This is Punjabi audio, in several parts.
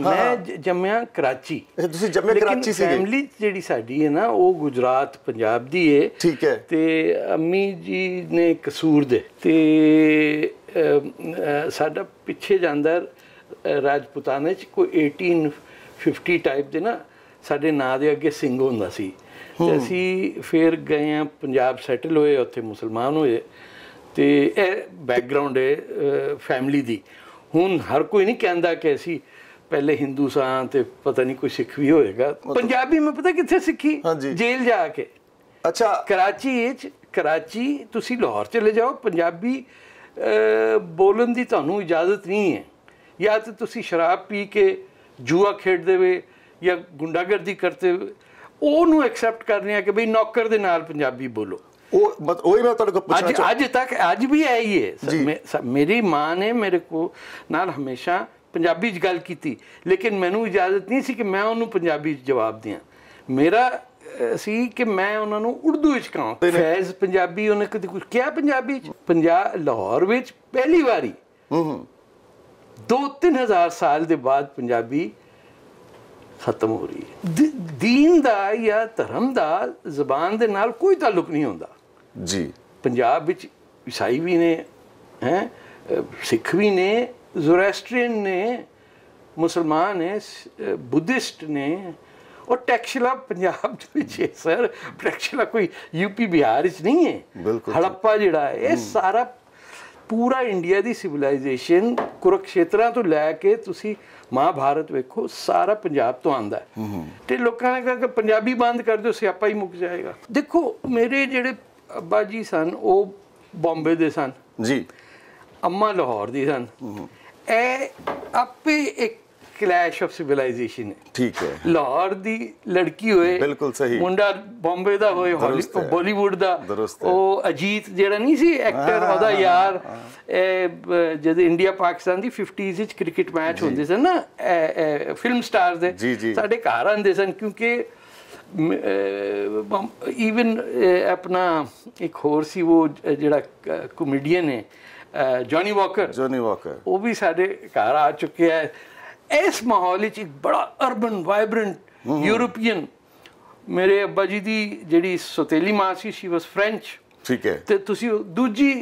ਮੈਂ ਜੰਮਿਆ ਕਰਾਚੀ ਤੁਸੀਂ ਜੰਮੇ ਕਰਾਚੀ ਸੀਗੇ ਫੈਮਿਲੀ ਜਿਹੜੀ ਸਾਡੀ ਹੈ ਨਾ ਉਹ ਗੁਜਰਾਤ ਪੰਜਾਬ ਦੀ ਹੈ ਠੀਕ ਹੈ ਤੇ ਅੰਮੀ ਜੀ ਨੇ ਕਸੂਰ ਦੇ ਤੇ ਸਾਡਾ ਪਿੱਛੇ ਜਾਂਦਾ ਰਾਜਪੂਤਾਨੇ ਚ ਕੋਈ 1850 ਟਾਈਪ ਦੇ ਨਾ ਸਾਡੇ ਨਾਂ ਦੇ ਅੱਗੇ ਸਿੰਘ ਹੁੰਦਾ ਸੀ ਤੇ ਅਸੀਂ ਫੇਰ ਗਏ ਆ ਪੰਜਾਬ ਸੈਟਲ ਹੋਏ ਉੱਥੇ ਮੁਸਲਮਾਨ ਹੋਏ ਤੇ ਇਹ ਬੈਕਗ੍ਰਾਉਂਡ ਹੈ ਫੈਮਿਲੀ ਦੀ ਹੁਣ ਹਰ ਕੋਈ ਨਹੀਂ ਕਹਿੰਦਾ ਕਿ ਅਸੀਂ ਪਹਿਲੇ ਹਿੰਦੂ ਸਾਂ ਤੇ ਪਤਾ ਨਹੀਂ ਕੋਈ ਸਿੱਖ ਵੀ ਹੋਏਗਾ ਪੰਜਾਬੀ ਮੈਂ ਪਤਾ ਕਿੱਥੇ ਸਿੱਖੀ ਜੇਲ੍ਹ ਜਾ ਕੇ ਅੱਛਾ ਕਰਾਚੀ ਵਿੱਚ ਕਰਾਚੀ ਤੁਸੀਂ ਲਾਹੌਰ ਚਲੇ ਜਾਓ ਪੰਜਾਬੀ ਬੋਲਣ ਦੀ ਤੁਹਾਨੂੰ ਇਜਾਜ਼ਤ ਨਹੀਂ ਹੈ ਜਾਂ ਤੇ ਤੁਸੀਂ ਸ਼ਰਾਬ ਪੀ ਕੇ ਜੂਆ ਖੇਡਦੇ ਵੇ ਜਾਂ ਗੁੰਡਾਗਰਦੀ ਕਰਦੇ ਉਹ ਨੂੰ ਐਕਸੈਪਟ ਕਰਨੇ ਆ ਕਿ ਬਈ ਨੌਕਰ ਦੇ ਨਾਲ ਪੰਜਾਬੀ ਬੋਲੋ ਉਹ ਮਤ ਉਹੀ ਮੈਂ ਤੁਹਾਡੇ ਕੋਲ ਪੁੱਛਣਾ ਅੱਜ ਅੱਜ ਤੱਕ ਅੱਜ ਵੀ ਹੈ ਹੀ ਹੈ ਮੇਰੀ ਮਾਂ ਨੇ ਮੇਰੇ ਕੋ ਨਾਲ ਹਮੇਸ਼ਾ ਪੰਜਾਬੀ 'ਚ ਗੱਲ ਕੀਤੀ ਲੇਕਿਨ ਮੈਨੂੰ ਇਜਾਜ਼ਤ ਨਹੀਂ ਸੀ ਕਿ ਮੈਂ ਉਹਨੂੰ ਪੰਜਾਬੀ 'ਚ ਜਵਾਬ ਦਿਆਂ ਮੇਰਾ ਸੀ ਕਿ ਮੈਂ ਉਹਨਾਂ ਨੂੰ ਉਰਦੂ ਵਿੱਚ ਕਹਾਂ ਫੈਜ਼ ਪੰਜਾਬੀ ਉਹਨੇ ਕਦੀ ਕੁਝ ਕਿਹਾ ਪੰਜਾਬੀ 'ਚ ਪੰਜਾਬ ਲਾਹੌਰ ਵਿੱਚ ਪਹਿਲੀ ਵਾਰੀ ਹੂੰ 2-3000 ਸਾਲ ਦੇ ਬਾਅਦ ਪੰਜਾਬੀ ਖਤਮ ਹੋ ਰਹੀ ਹੈ ਦੀਨ ਦਾ ਜਾਂ ਧਰਮ ਦਾ ਜ਼ਬਾਨ ਦੇ ਨਾਲ ਕੋਈ ਤਾਲੁਕ ਨਹੀਂ ਹੁੰਦਾ ਜੀ ਪੰਜਾਬ ਵਿੱਚ ਈਸਾਈ ਵੀ ਨੇ ਹੈ ਸਿੱਖ ਵੀ ਨੇ ਜ਼ੋਰੈਸਟਰੀਨ ਨੇ ਮੁਸਲਮਾਨ ਨੇ ਬੁੱਧਿਸਟ ਨੇ ਉਹ ਟੈਕਸ਼ਲਾ ਪੰਜਾਬ ਦੇ ਵਿੱਚ ਹੈ ਸਰ ਟੈਕਸ਼ਲਾ ਕੋਈ ਯੂਪੀ ਬਿਹਾਰ ਵਿੱਚ ਨਹੀਂ ਹੈ ਹੜੱਪਾ ਜਿਹੜਾ ਇਹ ਸਾਰਾ ਪੂਰਾ ਇੰਡੀਆ ਦੀ ਸਿਵਲਾਈਜੇਸ਼ਨ ਕੁਰਕਸ਼ੇਤਰਾ ਤੋਂ ਲੈ ਕੇ ਤੁਸੀਂ ਮਹਾਭਾਰਤ ਵੇਖੋ ਸਾਰਾ ਪੰਜਾਬ ਤੋਂ ਆਂਦਾ ਹੈ ਤੇ ਲੋਕਾਂ ਨੇ ਕਿਹਾ ਕਿ ਪੰਜਾਬੀ ਬੰਦ ਕਰ ਦਿਓ ਸਿਆਪਾ ਹੀ ਮੁੱਕ ਜਾਏਗਾ ਦੇਖੋ ਮੇਰੇ ਜਿਹੜੇ ਅੱਬਾ ਜੀ ਸਨ ਉਹ ਬੰਬੇ ਦੇ ਸਨ ਜੀ ਅੰਮਾ ਲਾਹੌਰ ਦੀ ਸਨ ਇਹ ਆਪੇ ਇੱਕ ਕਲੈਸ਼ ਆਫ ਸਿਵਲਾਈਜੇਸ਼ਨ ਹੈ ਠੀਕ ਹੈ ਲਾਹੌਰ ਦੀ ਲੜਕੀ ਹੋਏ ਬਿਲਕੁਲ ਸਹੀ ਮੁੰਡਾ ਬੰਬੇ ਦਾ ਹੋਏ ਬਾਲੀਵੁੱਡ ਦਾ ਉਹ ਅਜੀਤ ਜਿਹੜਾ ਨਹੀਂ ਸੀ ਐਕਟਰ ਉਹਦਾ ਯਾਰ ਜਦ ਇੰਡੀਆ ਪਾਕਿਸਤਾਨ ਦੀ 50s ਵਿੱਚ ਕ੍ਰਿਕਟ ਮੈਚ ਹੁੰਦੇ ਸਨ ਨਾ ਫਿਲਮ ਸਟਾਰਸ ਦੇ ਸਾਡੇ ਘਰ ਆਂਦੇ ਸਨ ਕਿਉਂਕਿ ਇਵਨ ਆਪਣਾ ਇੱਕ ਹੋਰ ਸੀ ਉਹ ਜਿਹੜਾ ਕਮੇਡੀਅਨ ਹੈ ਜੌਨੀ ਵਾਕਰ ਜੌਨੀ ਵਾਕਰ ਉਹ ਵੀ ਸਾਡੇ ਘਰ ਆ ਚੁੱਕੇ ਹੈ ਇਸ ਮਾਹੌਲ ਵਿੱਚ ਇੱਕ ਬੜਾ ਅਰਬਨ ਵਾਈਬ੍ਰੈਂਟ ਯੂਰੋਪੀਅਨ ਮੇਰੇ ਅੱਬਾ ਜੀ ਦੀ ਜਿਹੜੀ ਸੋਤੇਲੀ ਮਾਂ ਸੀ ਸ਼ੀ ਵਾਸ ਫ੍ਰੈਂਚ ਠੀਕ ਹੈ ਤੇ ਤੁਸੀਂ ਦੂਜੀ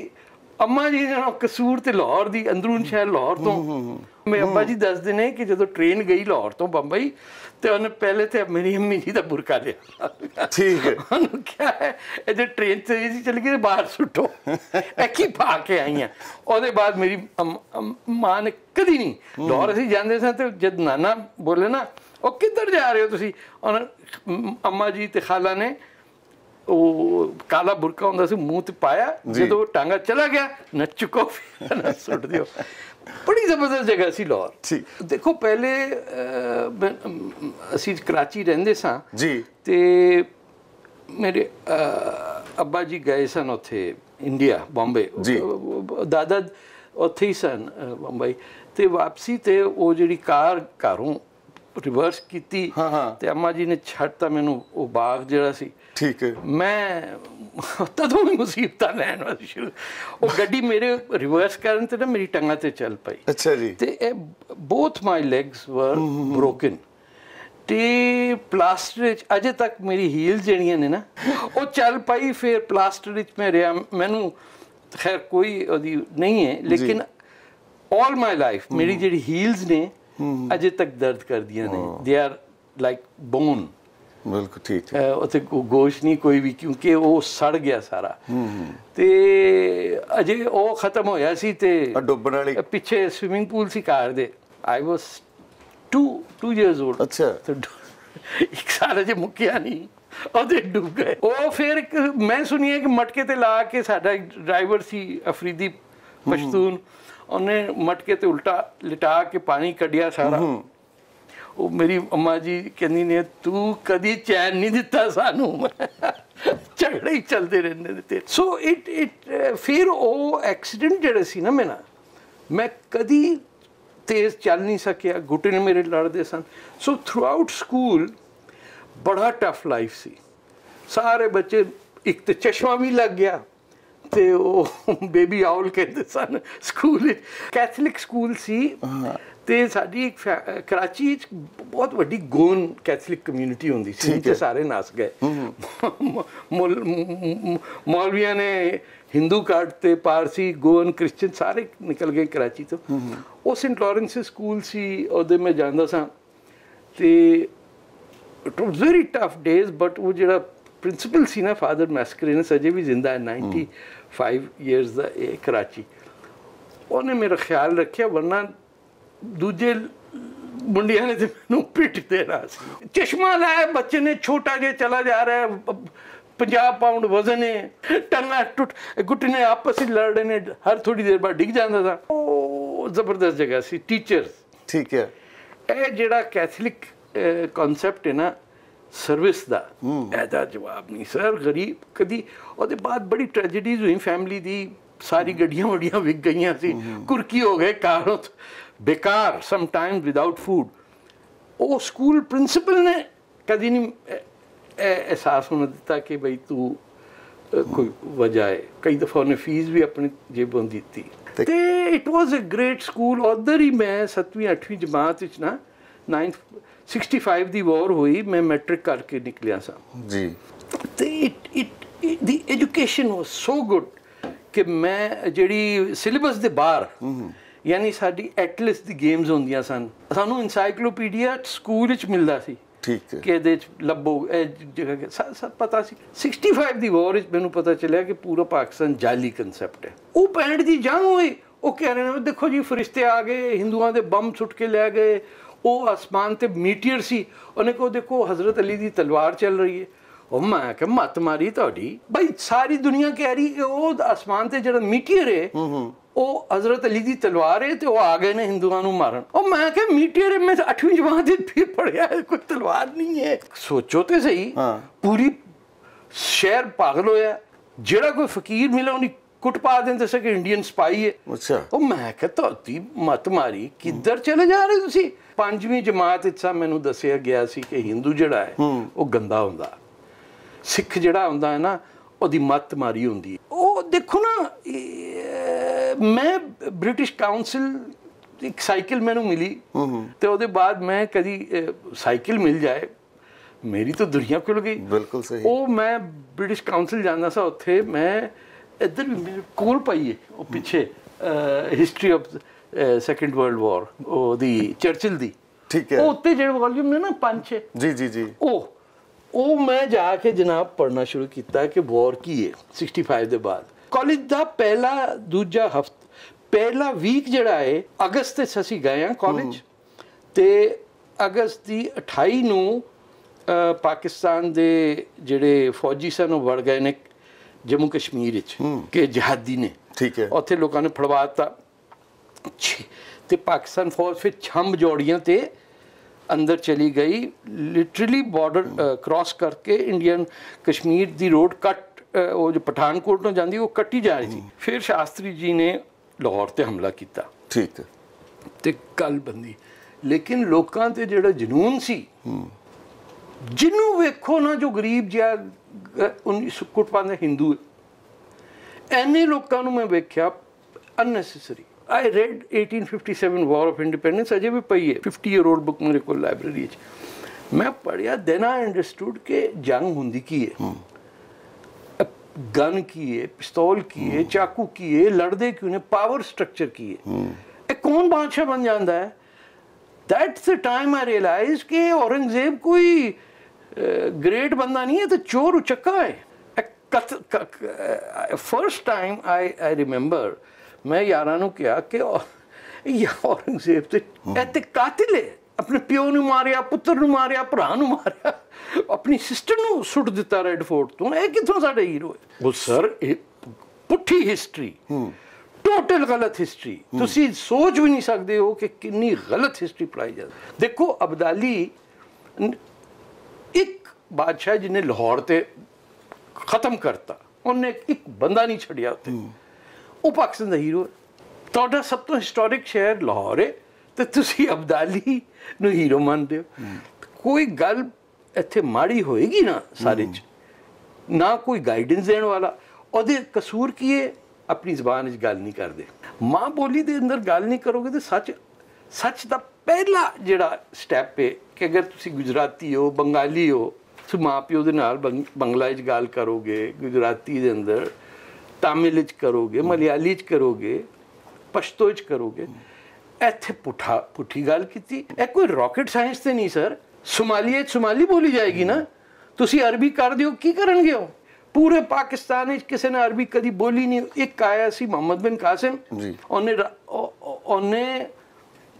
ਅੰਮਾ ਜੀ ਨਾਲ ਕਸੂਰ ਤੇ ਲਾਹੌਰ ਦੀ ਅੰਦਰੂਨ ਸ਼ਹਿਰ ਲਾਹੌਰ ਤੋਂ ਮੈਂ ਅੱਬਾ ਜੀ ਦੱਸਦੇ ਨੇ ਕਿ ਜਦੋਂ ਟ੍ਰੇਨ ਗਈ ਲਾਹੌਰ ਤੋਂ ਬੰਬਈ ਤੇ ਉਹਨੇ ਪਹਿਲੇ ਤੇ ਮੇਰੀ ਅੰਮੀ ਜੀ ਦਾ ਬੁਰਕਾ ਲਿਆ ਠੀਕ ਹੈ ਉਹਨੂੰ ਕਿਹਾ ਇਹ ਜੇ ਟ੍ਰੇਨ ਤੇ ਜੀ ਚਲ ਗਈ ਬਾਹਰ ਸੁੱਟੋ ਐ ਕੀ ਪਾ ਕੇ ਆਈਆਂ ਉਹਦੇ ਬਾਅਦ ਮੇਰੀ ਮਾਂ ਨੇ ਕਦੀ ਨਹੀਂ ਲਾਹੌਰ ਅਸੀਂ ਜਾਂਦੇ ਸਾਂ ਤੇ ਜਦ ਨਾਨਾ ਬੋਲੇ ਨਾ ਉਹ ਕਿੱਧਰ ਜਾ ਰਹੇ ਹੋ ਤੁਸੀਂ ਉਹਨਾਂ ਅੰਮਾ ਜੀ ਤੇ ਖਾਲਾ ਨੇ ਉਹ ਕਾਲਾ ਬੁਰਕਾ ਹੁੰਦਾ ਸੀ ਮੂੰਹ ਤੇ ਪਾਇਆ ਜਦੋਂ ਟਾਂਗਾ ਚਲਾ ਗਿਆ ਨੱਚ ਕੋ ਫਿਰ ਸੁੱਟ ਦਿਓ ਬੜੀ ਜ਼ਬਰਦਸਤ ਜਗ੍ਹਾ ਸੀ ਲਾਹੌਰ ਠੀਕ ਦੇਖੋ ਪਹਿਲੇ ਅਸੀਂ ਕਰਾਚੀ ਰਹਿੰਦੇ ਸਾਂ ਜੀ ਤੇ ਮੇਰੇ ਅੱਬਾ ਜੀ ਗਏ ਸਨ ਉੱਥੇ ਇੰਡੀਆ ਬੰਬੇ ਦਾਦਾ ਉੱਥੇ ਹੀ ਸਨ ਬੰਬਈ ਤੇ ਵਾਪਸੀ ਤੇ ਉਹ ਜਿਹੜੀ ਕਾਰ ਘਰੋਂ ਰਿਵਰਸ ਕੀਤੀ ਤੇ ਅੰਮਾ ਜੀ ਨੇ ਛੱਡਤਾ ਮੈਨੂੰ ਉਹ ਬਾਗ ਜਿਹੜਾ ਸੀ ਠੀਕ ਹੈ ਮੈਂ ਤਦੋਂ ਵੀ ਮੁਸੀਬਤਾਂ ਲੈਣ ਵਾਲੀ ਸ਼ੁਰੂ ਉਹ ਗੱਡੀ ਮੇਰੇ ਰਿਵਰਸ ਕਰਨ ਤੇ ਨਾ ਮੇਰੀ ਟੰਗਾ ਤੇ ਚੱਲ ਪਈ ਅੱਛਾ ਜੀ ਤੇ ਇਹ both my legs were broken ਤੇ ਪਲਾਸਟਰ ਵਿੱਚ ਅਜੇ ਤੱਕ ਮੇਰੀ ਹੀਲ ਜਿਹੜੀਆਂ ਨੇ ਨਾ ਉਹ ਚੱਲ ਪਈ ਫਿਰ ਪਲਾਸਟਰ ਵਿੱਚ ਮੈਂ ਰਿਆ ਮੈਨੂੰ ਖੈਰ ਕੋਈ ਉਹਦੀ ਨਹੀਂ ਹੈ ਲੇਕਿਨ ਆਲ ਮਾਈ ਲਾਈਫ ਮੇਰੀ ਜਿਹੜੀ ਹੀਲਸ ਨੇ ਅਜੇ ਤੱਕ ਦਰਦ ਕਰਦੀਆਂ ਨੇ ਦੇ ਆਰ ਲਾਈਕ ਬੋਨ ਬਿਲਕੁਲ ਠੀਕ ਹੈ ਉੱਥੇ ਗੋਸ਼ ਨਹੀਂ ਕੋਈ ਵੀ ਕਿਉਂਕਿ ਉਹ ਸੜ ਗਿਆ ਸਾਰਾ ਤੇ ਅਜੇ ਉਹ ਖਤਮ ਹੋਇਆ ਸੀ ਤੇ ਡੁੱਬਣ ਵਾਲੀ ਪਿੱਛੇ ਸਵਿਮਿੰਗ ਪੂਲ ਸੀ ਕਾਰ ਦੇ ਆਈ ਵਾਸ 2 2 ਇਅਰਸ 올ਡ ਅੱਛਾ ਇੱਕ ਸਾਲ ਅਜੇ ਮੁੱਕਿਆ ਨਹੀਂ ਉਹਦੇ ਡੁੱਬ ਗਏ ਉਹ ਫਿਰ ਮੈਂ ਸੁਣੀਆ ਕਿ ਮਟਕੇ ਤੇ ਲਾ ਕੇ ਸਾਡਾ ਡਰਾਈਵਰ ਸੀ ਅਫਰੀਦੀ ਪਸ਼ਤੂਨ ਉਹਨੇ ਮਟਕੇ ਤੇ ਉਲਟਾ ਲਿਟਾ ਕੇ ਪਾਣੀ ਕੱਢਿਆ ਸਾਰਾ ਉਹ ਮੇਰੀ ਅਮਾ ਜੀ ਕਹਿੰਦੀ ਨੇ ਤੂੰ ਕਦੀ ਚੈਨ ਨਹੀਂ ਦਿੱਤਾ ਸਾਨੂੰ ਝਗੜੇ ਹੀ ਚੱਲਦੇ ਰਹਿੰਦੇ ਨੇ ਤੇ ਸੋ ਇਟ ਇਟ ਫਿਰ ਉਹ ਐਕਸੀਡੈਂਟ ਜਿਹੜਾ ਸੀ ਨਾ ਮੇਰਾ ਮੈਂ ਕਦੀ ਤੇਜ਼ ਚੱਲ ਨਹੀਂ ਸਕਿਆ ਨੇ ਮੇਰੇ ਲੜਦੇ ਸਨ ਸੋ ਥਰੂ ਸਕੂਲ ਬੜਾ ਟਫ ਲਾਈਫ ਸੀ ਸਾਰੇ ਬੱਚੇ ਇੱਕ ਤੇ ਚਸ਼ਮਾ ਵੀ ਲੱਗ ਗਿਆ ਤੇ ਉਹ ਬੇਬੀ ਆਉਲ ਕਹਿੰਦੇ ਸਨ ਸਕੂਲ ਕੈਥੋਲਿਕ ਸਕੂਲ ਸੀ ਤੇ ਸਾਡੀ ਇੱਕ ਕਰਾਚੀ ਵਿੱਚ ਬਹੁਤ ਵੱਡੀ ਗੋਨ ਕੈਥੋਲਿਕ ਕਮਿਊਨਿਟੀ ਹੁੰਦੀ ਸੀ ਜਿੱਥੇ ਸਾਰੇ ਨਾਸ ਗਏ ਮੌਲਵੀਆਂ ਨੇ ਹਿੰਦੂ ਕਾਟ ਤੇ ਪਾਰਸੀ ਗੋਨ ਕ੍ਰਿਸਚੀਅਨ ਸਾਰੇ ਨਿਕਲ ਗਏ ਕਰਾਚੀ ਤੋਂ ਉਹ ਸੈਂਟ ਲਾਰੈਂਸ ਸਕੂਲ ਸੀ ਉਹਦੇ ਮੈਂ ਜਾਂਦਾ ਸਾਂ ਤੇ it was very tough days but ਉਹ ਜਿਹੜਾ ਪ੍ਰਿੰਸੀਪਲ ਸੀ ਨਾ ਫਾਦਰ ਮੈਸਕਰੀਨ ਸਜੇ ਵੀ ਜ਼ਿੰਦਾ ਹੈ 95 ਇਅਰਸ ਦਾ ਇਹ ਕਰਾਚੀ ਉਹਨੇ ਮੇਰਾ ਖਿਆਲ ਰੱਖਿਆ ਵਰਨਾ ਦੂਜੇ ਮੁੰਡਿਆਂ ਨੇ ਤੇ ਮੈਨੂੰ ਪਿੱਟ ਦੇਣਾ ਸੀ ਚਸ਼ਮਾ ਲਾਇਆ ਬੱਚੇ ਨੇ ਛੋਟਾ ਜਿਹਾ ਚਲਾ ਜਾ ਰਿਹਾ 50 ਪਾਉਂਡ ਵਜ਼ਨ ਹੈ ਟੰਗਾ ਟੁੱਟ ਗੁੱਟਨੇ ਆਪਸ ਵਿੱਚ ਲੜ ਰਹੇ ਨੇ ਹਰ ਥੋੜੀ ਦੇਰ ਬਾਅਦ ਡਿੱਗ ਜਾਂਦਾ ਸੀ ਉਹ ਜ਼ਬਰਦਸਤ ਜਗ੍ਹਾ ਸੀ ਟੀਚਰਸ ਠੀਕ ਹੈ ਇਹ ਜਿਹੜਾ ਕੈਥੋਲਿਕ ਕਨਸੈਪਟ ਹੈ ਨਾ ਸਰਵਿਸ ਦਾ ਇਹਦਾ ਜਵਾਬ ਨਹੀਂ ਸਰ ਗਰੀਬ ਕਦੀ ਉਹਦੇ ਬਾਅਦ ਬੜੀ ਟ੍ਰੈਜੇਡੀਜ਼ ਹੋਈ ਫੈਮਿਲੀ ਦੀ ਸਾਰੀ ਗੱਡੀਆਂ ਵੜੀਆਂ ਵਿਕ ਗਈਆਂ ਸੀ ਕੁਰਕੀ ਹੋ ਗਏ ਕਾਰੋਂ ਬੇਕਾਰ ਸਮ ਟਾਈਮ ਵਿਦਆਊਟ ਫੂਡ ਉਹ ਸਕੂਲ ਪ੍ਰਿੰਸੀਪਲ ਨੇ ਕਦੀ ਨਹੀਂ ਅਹਿਸਾਸ ਹੋਣ ਦਿੱਤਾ ਕਿ ਭਈ ਤੂੰ ਕੋਈ ਵਜ੍ਹਾ ਹੈ ਕਈ ਦਫਾ ਉਹਨੇ ਫੀਸ ਵੀ ਆਪਣੀ ਜੇਬੋਂ ਦਿੱਤੀ ਤੇ it was a great school ਉਧਰ ਹੀ ਮੈਂ 7ਵੀਂ 8ਵੀਂ ਜਮਾਤ ਵਿੱਚ ਨਾ 9th 65 ਦੀ ਵਾਰ ਹੋਈ ਮੈਂ ਮੈਟ੍ਰਿਕ ਕਰਕੇ ਨਿਕਲਿਆ ਸਾਂ ਜੀ ਤੇ it it the education was so good ਕਿ ਮੈਂ ਜਿਹੜੀ ਸਿਲੇਬਸ ਦੇ ਬਾਹਰ ਯਾਨੀ ਸਾਡੀ ਐਟਲਸ ਦੀ ਗੇਮਸ ਹੁੰਦੀਆਂ ਸਨ ਸਾਨੂੰ ਐਨਸਾਈਕਲੋਪੀਡੀਆ ਸਕੂਲ ਵਿੱਚ ਮਿਲਦਾ ਸੀ ਠੀਕ ਹੈ ਕਿ ਇਹਦੇ ਚ ਲੱਭੋ ਇਹ ਜਗ੍ਹਾ ਪਤਾ ਸੀ 65 ਦੀ ਵਾਰ ਵਿੱਚ ਮੈਨੂੰ ਪਤਾ ਚੱਲਿਆ ਕਿ ਪੂਰਾ ਪਾਕਿਸਤਾਨ ਜਾਲੀ ਕਨਸੈਪਟ ਹੈ ਉਹ ਪੈਂਡ ਦੀ ਜੰਗ ਹੋਈ ਉਹ ਕਹਿ ਰਹੇ ਨੇ ਦੇਖੋ ਜੀ ਫਰਿਸ਼ਤੇ ਆ ਗਏ ਹਿੰਦੂਆਂ ਦੇ ਬੰਮ ਛੁੱਟ ਕੇ ਲੈ ਗਏ ਉਹ ਅਸਮਾਨ ਤੇ ਮੀਟੀਅਰ ਸੀ ਉਹਨੇ ਕੋ ਦੇਖੋ ਹਜ਼ਰਤ ਅਲੀ ਦੀ ਤਲਵਾਰ ਚੱਲ ਰਹੀ ਹੈ ਉਹ ਮੈਂ ਕਿ ਮਤ ਮਾਰੀ ਤੁਹਾਡੀ ਬਈ ਸਾਰੀ ਦੁਨੀਆ ਕਹਿ ਰਹੀ ਉਹ ਅਸਮਾਨ ਤੇ ਜਿਹੜਾ ਮੀਟੀਅਰ ਹੈ ਉਹ ਹਜ਼ਰਤ ਅਲੀ ਦੀ ਤਲਵਾਰ ਹੈ ਤੇ ਉਹ ਆ ਗਏ ਨੇ ਹਿੰਦੂਆਂ ਨੂੰ ਮਾਰਨ ਉਹ ਮੈਂ ਕਿ ਮੀਟੀਅਰ ਮੈਂ 8ਵੀਂ ਜਮਾਤ ਦੇ ਫਿਰ ਪੜਿਆ ਕੋਈ ਤਲਵਾਰ ਨਹੀਂ ਹੈ ਸੋਚੋ ਤੇ ਸਹੀ ਪੂਰੀ ਸ਼ਹਿਰ ਪਾਗਲ ਹੋਇਆ ਜਿਹੜਾ ਕੋਈ ਫਕੀਰ ਮਿਲਿਆ ਉਹਨੇ ਕੁੱਟ ਪਾ ਦਿੰਦੇ ਸੀ ਕਿ ਇੰਡੀਅਨ ਸਪਾਈ ਹੈ ਅੱਛਾ ਉਹ ਮੈਂ ਕਿ ਤੋਤੀ ਮਤ ਮਾਰੀ ਕਿੱਧਰ ਚਲੇ ਜਾ ਰਹੇ ਤੁਸੀਂ ਪੰਜਵੀਂ ਜਮਾਤ ਸਾ ਮੈਨੂੰ ਦੱਸਿਆ ਗਿਆ ਸੀ ਕਿ ਹਿੰਦੂ ਜਿਹੜਾ ਹੈ ਉਹ ਗੰਦਾ ਹੁੰਦਾ ਸਿੱਖ ਜਿਹੜਾ ਹੁੰਦਾ ਹੈ ਨਾ ਉਹਦੀ ਮੱਤ ਮਾਰੀ ਹੁੰਦੀ ਉਹ ਦੇਖੋ ਨਾ ਮੈਂ ਬ੍ਰਿਟਿਸ਼ ਕਾਉਂਸਲ ਇੱਕ ਸਾਈਕਲ ਮੈਨੂੰ ਮਿਲੀ ਤੇ ਉਹਦੇ ਬਾਅਦ ਮੈਂ ਕਦੀ ਸਾਈਕਲ ਮਿਲ ਜਾਏ ਮੇਰੀ ਤਾਂ ਦੁਨੀਆ ਖੁੱਲ ਗਈ ਬਿਲਕੁਲ ਸਹੀ ਉਹ ਮੈਂ ਬ੍ਰਿਟਿਸ਼ ਕਾਉਂਸਲ ਜਾਂਦਾ ਸੀ ਉੱਥੇ ਮੈਂ ਇੱਧਰ ਵੀ ਮੇਰੇ ਕੋਲ ਪਾਈਏ ਉਹ ਪਿੱਛੇ history of second world war ਉਹ ਦੀ ਚਰਚਿਲ ਦੀ ਠੀਕ ਹੈ ਉਹ ਉੱਤੇ ਜਿਹੜੇ ਵੋਲਿਊਮ ਨੇ ਨਾ ਪੰਜ ਜੀ ਜੀ ਜੀ ਉਹ ਉਹ ਮੈਂ ਜਾ ਕੇ ਜਨਾਬ ਪੜਨਾ ਸ਼ੁਰੂ ਕੀਤਾ ਕਿ ਵਾਰ ਕੀ ਹੈ 65 ਦੇ ਬਾਅਦ ਕਾਲਜ ਦਾ ਪਹਿਲਾ ਦੂਜਾ ਹਫਤ ਪਹਿਲਾ ਵੀਕ ਜਿਹੜਾ ਹੈ ਅਗਸਤ ਤੇ ਸਸੀ ਗਏ ਆ ਕਾਲਜ ਤੇ ਅਗਸਤ ਦੀ 28 ਨੂੰ ਪਾਕਿਸਤਾਨ ਦੇ ਜਿਹੜੇ ਫੌਜੀ ਸਨ ਉਹ ਵੜ ਗਏ ਨੇ ਜੰਮੂ ਕਸ਼ਮੀਰ ਵਿੱਚ ਕਿ ਜਹਾਦੀ ਨੇ ਠੀਕ ਹੈ ਉੱਥੇ ਲੋਕਾਂ ਨੇ ਦਿੱਤਾ ਤੇ ਪਾਕਿਸਤਾਨ ਫੌਜ ਫਿਰ ਛੰਬ ਜੋੜੀਆਂ ਤੇ ਅੰਦਰ ਚਲੀ ਗਈ ਲਿਟਰਲੀ ਬਾਰਡਰ ਕ੍ਰਾਸ ਕਰਕੇ ਇੰਡੀਅਨ ਕਸ਼ਮੀਰ ਦੀ ਰੋਡ ਕੱਟ ਉਹ ਜੋ ਪਠਾਨਕੋਟ ਨੂੰ ਜਾਂਦੀ ਉਹ ਕੱਟੀ ਜਾ ਰਹੀ ਸੀ ਫਿਰ ਸ਼ਾਸਤਰੀ ਜੀ ਨੇ ਲਾਹੌਰ ਤੇ ਹਮਲਾ ਕੀਤਾ ਠੀਕ ਤੇ ਕੱਲ ਬੰਦੀ ਲੇਕਿਨ ਲੋਕਾਂ ਤੇ ਜਿਹੜਾ ਜਨੂਨ ਸੀ ਜਿਹਨੂੰ ਵੇਖੋ ਨਾ ਜੋ ਗਰੀਬ ਜਿਹਾ ਉਹ ਕੁੱਟ ਪਾਉਂਦੇ ਹਿੰਦੂ ਐਨੇ ਲੋਕਾਂ ਨੂੰ ਮੈਂ ਵੇਖਿਆ unnecessary I read 1857 war of independence ਅਜੇ ਵੀ ਪਈ ਹੈ 50 ਇਅਰ 올ਡ ਬੁੱਕ ਮੇਰੇ ਕੋਲ ਲਾਇਬ੍ਰੇਰੀ 'ਚ ਮੈਂ ਪੜਿਆ ਦੇਨ ਆਈ ਅੰਡਰਸਟੂਡ ਕਿ ਜੰਗ ਹੁੰਦੀ ਕੀ ਹੈ ਗਨ ਕੀ ਹੈ ਪਿਸਤੌਲ ਕੀ ਹੈ ਚਾਕੂ ਕੀ ਹੈ ਲੜਦੇ ਕਿਉਂ ਨੇ ਪਾਵਰ ਸਟਰਕਚਰ ਕੀ ਹੈ ਇਹ ਕੌਣ ਬਾਦਸ਼ਾਹ ਬਣ ਜਾਂਦਾ ਹੈ that's the time I realise ਕਿ ਔਰੰਗਜ਼ੇਬ ਕੋਈ ਗ੍ਰੇਟ ਬੰਦਾ ਨਹੀਂ ਹੈ ਤੇ ਚੋਰ ਉਚੱਕਾ ਹੈ first time I I remember ਮੈਂ ਯਾਰਾਂ ਨੂੰ ਕਿਹਾ ਕਿ ਇਹ ਔਰੰਗਜ਼ੇਬ ਤੇ ਇਹ ਤੇ ਕਾਤਿਲ ਹੈ ਆਪਣੇ ਪਿਓ ਨੂੰ ਮਾਰਿਆ ਪੁੱਤਰ ਨੂੰ ਮਾਰਿਆ ਭਰਾ ਨੂੰ ਮਾਰਿਆ ਆਪਣੀ ਸਿਸਟਰ ਨੂੰ ਸੁੱਟ ਦਿੱਤਾ ਰੈਡ ਫੋਰਟ ਤੋਂ ਇਹ ਕਿੱਥੋਂ ਸਾਡੇ ਹੀਰੋ ਹੈ ਉਹ ਸਰ ਇਹ ਪੁੱਠੀ ਹਿਸਟਰੀ ਟੋਟਲ ਗਲਤ ਹਿਸਟਰੀ ਤੁਸੀਂ ਸੋਚ ਵੀ ਨਹੀਂ ਸਕਦੇ ਹੋ ਕਿ ਕਿੰਨੀ ਗਲਤ ਹਿਸਟਰੀ ਪੜਾਈ ਜਾਂਦੀ ਦੇਖੋ ਅਬਦਾਲੀ ਇੱਕ ਬਾਦਸ਼ਾਹ ਜਿਹਨੇ ਲਾਹੌਰ ਤੇ ਖਤਮ ਕਰਤਾ ਉਹਨੇ ਇੱਕ ਬੰਦਾ ਨਹੀਂ ਛੱਡਿਆ ਉੱਥੇ ਉਹ ਪਾਕਿਸਤਾਨ ਦਾ ਹੀਰੋ ਤੁਹਾਡਾ ਸਭ ਤੋਂ ਹਿਸਟੋਰਿਕ ਸ਼ਹਿਰ ਲਾਹੌਰ ਹੈ ਤੇ ਤੁਸੀਂ ਅਬਦਾਲੀ ਨੂੰ ਹੀਰੋ ਮੰਨਦੇ ਹੋ ਕੋਈ ਗੱਲ ਇੱਥੇ ਮਾੜੀ ਹੋਏਗੀ ਨਾ ਸਾਰੇ ਚ ਨਾ ਕੋਈ ਗਾਈਡੈਂਸ ਦੇਣ ਵਾਲਾ ਉਹਦੇ ਕਸੂਰ ਕੀ ਹੈ ਆਪਣੀ ਜ਼ਬਾਨ ਵਿੱਚ ਗੱਲ ਨਹੀਂ ਕਰਦੇ ਮਾਂ ਬੋਲੀ ਦੇ ਅੰਦਰ ਗੱਲ ਨਹੀਂ ਕਰੋਗੇ ਤੇ ਸੱਚ ਸੱਚ ਦਾ ਪਹਿਲਾ ਜਿਹੜਾ ਸਟੈਪ ਹੈ ਕਿ ਅਗਰ ਤੁਸੀਂ ਗੁਜਰਾਤੀ ਹੋ ਬੰਗਾਲੀ ਹੋ ਤੁਸੀਂ ਮਾਪਿਓ ਦੇ ਨਾਲ ਬੰਗਲਾ 'ਚ ਗੱਲ ਕਰੋਗੇ ਗੁਜਰਾਤੀ ਦੇ ਅੰਦਰ ਤਾਮਿਲ ਚ ਕਰੋਗੇ ਮਲਿਆਲੀ ਚ ਕਰੋਗੇ ਪਸ਼ਤੋ ਚ ਕਰੋਗੇ ਇੱਥੇ ਪੁੱਠਾ ਪੁੱਠੀ ਗੱਲ ਕੀਤੀ ਇਹ ਕੋਈ ਰਾਕਟ ਸਾਇੰਸ ਤੇ ਨਹੀਂ ਸਰ ਸੁਮਾਲੀਏ ਸੁਮਾਲੀ ਬੋਲੀ ਜਾਏਗੀ ਨਾ ਤੁਸੀਂ ਅਰਬੀ ਕਰ ਦਿਓ ਕੀ ਕਰਨਗੇ ਉਹ ਪੂਰੇ ਪਾਕਿਸਤਾਨ ਵਿੱਚ ਕਿਸੇ ਨੇ ਅਰਬੀ ਕਦੀ ਬੋਲੀ ਨਹੀਂ ਇੱਕ ਆਇਆ ਸੀ ਮੁਹੰਮਦ ਬਿਨ ਕਾਸਿਮ ਜੀ ਉਹਨੇ ਉਹਨੇ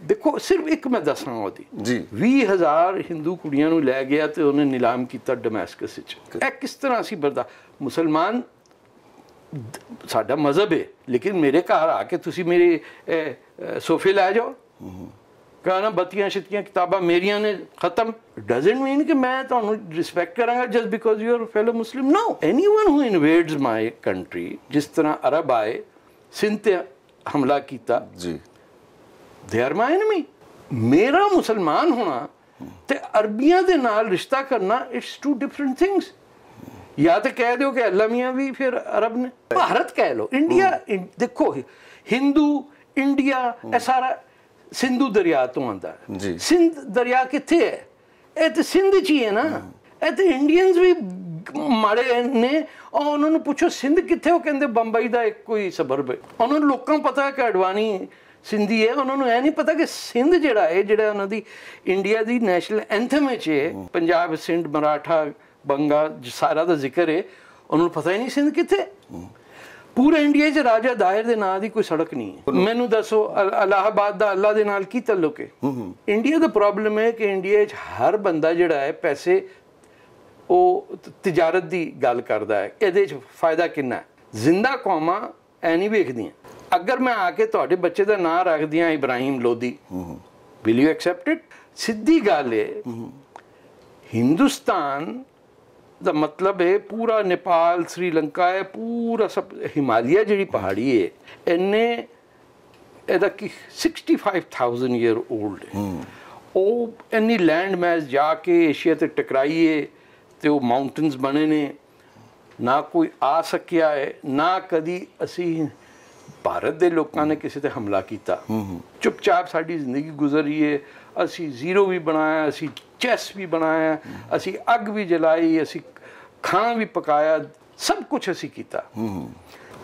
ਦੇਖੋ ਸਿਰਫ ਇੱਕ ਮੈਂ ਦੱਸਣਾ ਉਹਦੀ ਜੀ 20000 ਹਿੰਦੂ ਕੁੜੀਆਂ ਨੂੰ ਲੈ ਗਿਆ ਤੇ ਉਹਨੇ ਨਿਲਾਮ ਕੀਤਾ ਡਮੈਸਕਸ ਵਿੱਚ ਇਹ ਕਿਸ ਤਰ੍ਹਾਂ ਸੀ ਬਰਦਾ ਮੁਸਲਮਾਨ ਸਾਡਾ ਮਜ਼ਹਬ ਹੈ ਲੇਕਿਨ ਮੇਰੇ ਘਰ ਆ ਕੇ ਤੁਸੀਂ ਮੇਰੇ ਸੋਫੇ ਲੈ ਜਾਓ ਕਹਣਾ ਬਤੀਆਂ ਸ਼ਿਤੀਆਂ ਕਿਤਾਬਾਂ ਮੇਰੀਆਂ ਨੇ ਖਤਮ ਡਸਨਟ ਮੀਨ ਕਿ ਮੈਂ ਤੁਹਾਨੂੰ ਰਿਸਪੈਕਟ ਕਰਾਂਗਾ just because you are fellow Muslim no anyone who invades my country ਜਿਸ ਤਰ੍ਹਾਂ ਅਰਬ ਆਏ ਸਿੰਧ ਤੇ ਹਮਲਾ ਕੀਤਾ ਜੀ ਦੇ ਆਰ ਮਾਈ ਐਨਮੀ ਮੇਰਾ ਮੁਸਲਮਾਨ ਹੋਣਾ ਤੇ ਅਰਬੀਆਂ ਦੇ ਨਾਲ ਰਿਸ਼ਤਾ ਕਰਨਾ ਇਟਸ ਟੂ ਡਿਫਰੈਂਟ ਥਿੰਗਸ ਜਾਂ ਤੇ ਕਹਿ ਦਿਓ ਕਿ ਅਲਮੀਆਂ ਵੀ ਫਿਰ ਅਰਬ ਨੇ ਭਾਰਤ ਕਹਿ ਲਓ ਇੰਡੀਆ ਦੇਖੋ ਹਿੰਦੂ ਇੰਡੀਆ ਇਹ ਸਾਰਾ ਸਿੰਧੂ ਦਰਿਆ ਤੋਂ ਆਂਦਾ ਜੀ ਸਿੰਧ ਦਰਿਆ ਕਿੱਥੇ ਹੈ ਇਹ ਤੇ ਸਿੰਧ ਚ ਹੀ ਹੈ ਨਾ ਇਹ ਤੇ ਇੰਡੀਅਨਸ ਵੀ ਮਾਰੇ ਨੇ ਉਹ ਉਹਨਾਂ ਨੂੰ ਪੁੱਛੋ ਸਿੰਧ ਕਿੱਥੇ ਉਹ ਕਹਿੰਦੇ ਬੰਬਈ ਦਾ ਇੱਕ ਕੋਈ ਸਬਰਬ ਹੈ ਉਹਨਾਂ ਨੂੰ ਲੋਕਾਂ ਪਤਾ ਹੈ ਕਿ ਅਡਵਾਨੀ ਸਿੰਧੀ ਹੈ ਉਹਨਾਂ ਨੂੰ ਇਹ ਨਹੀਂ ਪਤਾ ਕਿ ਸਿੰਧ ਜਿਹੜਾ ਹੈ ਜਿਹੜਾ ਉਹਨਾਂ ਦੀ ਇੰਡੀਆ ਦੀ ਨੈਸ਼ਨਲ ਐਂਥਮ ਹੈ ਪੰਜਾਬ ਸਿੰਧ ਮਰਾਠਾ ਬੰਗਾ ਸਾਰਾ ਦਾ ਜ਼ਿਕਰ ਹੈ ਉਹਨੂੰ ਪਤਾ ਹੀ ਨਹੀਂ ਸਿੰਧ ਕਿੱਥੇ ਪੂਰੇ ਇੰਡੀਆ 'ਚ ਰਾਜਾ ਦਾਇਰ ਦੇ ਨਾਂ ਦੀ ਕੋਈ ਸੜਕ ਨਹੀਂ ਹੈ ਮੈਨੂੰ ਦੱਸੋ ਅਲਾਹਾਬਾਦ ਦਾ ਅੱਲਾ ਦੇ ਨਾਲ ਕੀ ਤਲੁਕ ਹੈ ਇੰਡੀਆ ਦਾ ਪ੍ਰੋਬਲਮ ਹੈ ਕਿ ਇੰਡੀਆ 'ਚ ਹਰ ਬੰਦਾ ਜਿਹੜਾ ਹੈ ਪੈਸੇ ਉਹ ਤਜਾਰਤ ਦੀ ਗੱਲ ਕਰਦਾ ਹੈ ਇਹਦੇ 'ਚ ਫਾਇਦਾ ਕਿੰਨਾ ਹੈ ਜ਼ਿੰਦਾ ਕੌਮਾਂ ਐ ਨਹੀਂ ਵੇਖਦੀਆਂ ਅਗਰ ਮੈਂ ਆ ਕੇ ਤੁਹਾਡੇ ਬੱਚੇ ਦਾ ਨਾਂ ਰੱਖ ਦਿਆਂ Ibrahim Lodi will you accept it ਸਿੱਧੀ ਗੱਲ ਹੈ ਹਿੰਦੁਸਤਾਨ ਦਾ ਮਤਲਬ ਹੈ ਪੂਰਾ ਨੇਪਾਲ ਸ੍ਰੀਲੰਕਾ ਹੈ ਪੂਰਾ ਸਭ ਹਿਮਾਲਿਆ ਜਿਹੜੀ ਪਹਾੜੀ ਹੈ ਇਹਨੇ ਇਹਦਾ ਕਿ 65000 ਇਅਰ 올ਡ ਹੈ ਉਹ ਐਨੀ ਲੈਂਡ ਮੈਸ ਜਾ ਕੇ ਏਸ਼ੀਆ ਤੇ ਟਕਰਾਈਏ ਤੇ ਉਹ ਮਾਊਂਟਨਸ ਬਣੇ ਨੇ ਨਾ ਕੋਈ ਆ ਸਕਿਆ ਹੈ ਨਾ ਕਦੀ ਅਸੀਂ ਭਾਰਤ ਦੇ ਲੋਕਾਂ ਨੇ ਕਿਸੇ ਤੇ ਹਮਲਾ ਕੀਤਾ ਚੁੱਪਚਾਪ ਸਾਡੀ ਜ਼ਿੰਦਗੀ ਗੁਜ਼ਰੀ ਹੈ ਅਸੀਂ ਜ਼ੀਰੋ ਵੀ ਬਣਾਇਆ ਅਸੀਂ ਚੈਸ ਵੀ ਬਣਾਇਆ ਅਸੀਂ ਅੱਗ ਵੀ ਜਲਾਈ ਅਸੀਂ ਖਾਣਾ ਵੀ ਪਕਾਇਆ ਸਭ ਕੁਝ ਅਸੀਂ ਕੀਤਾ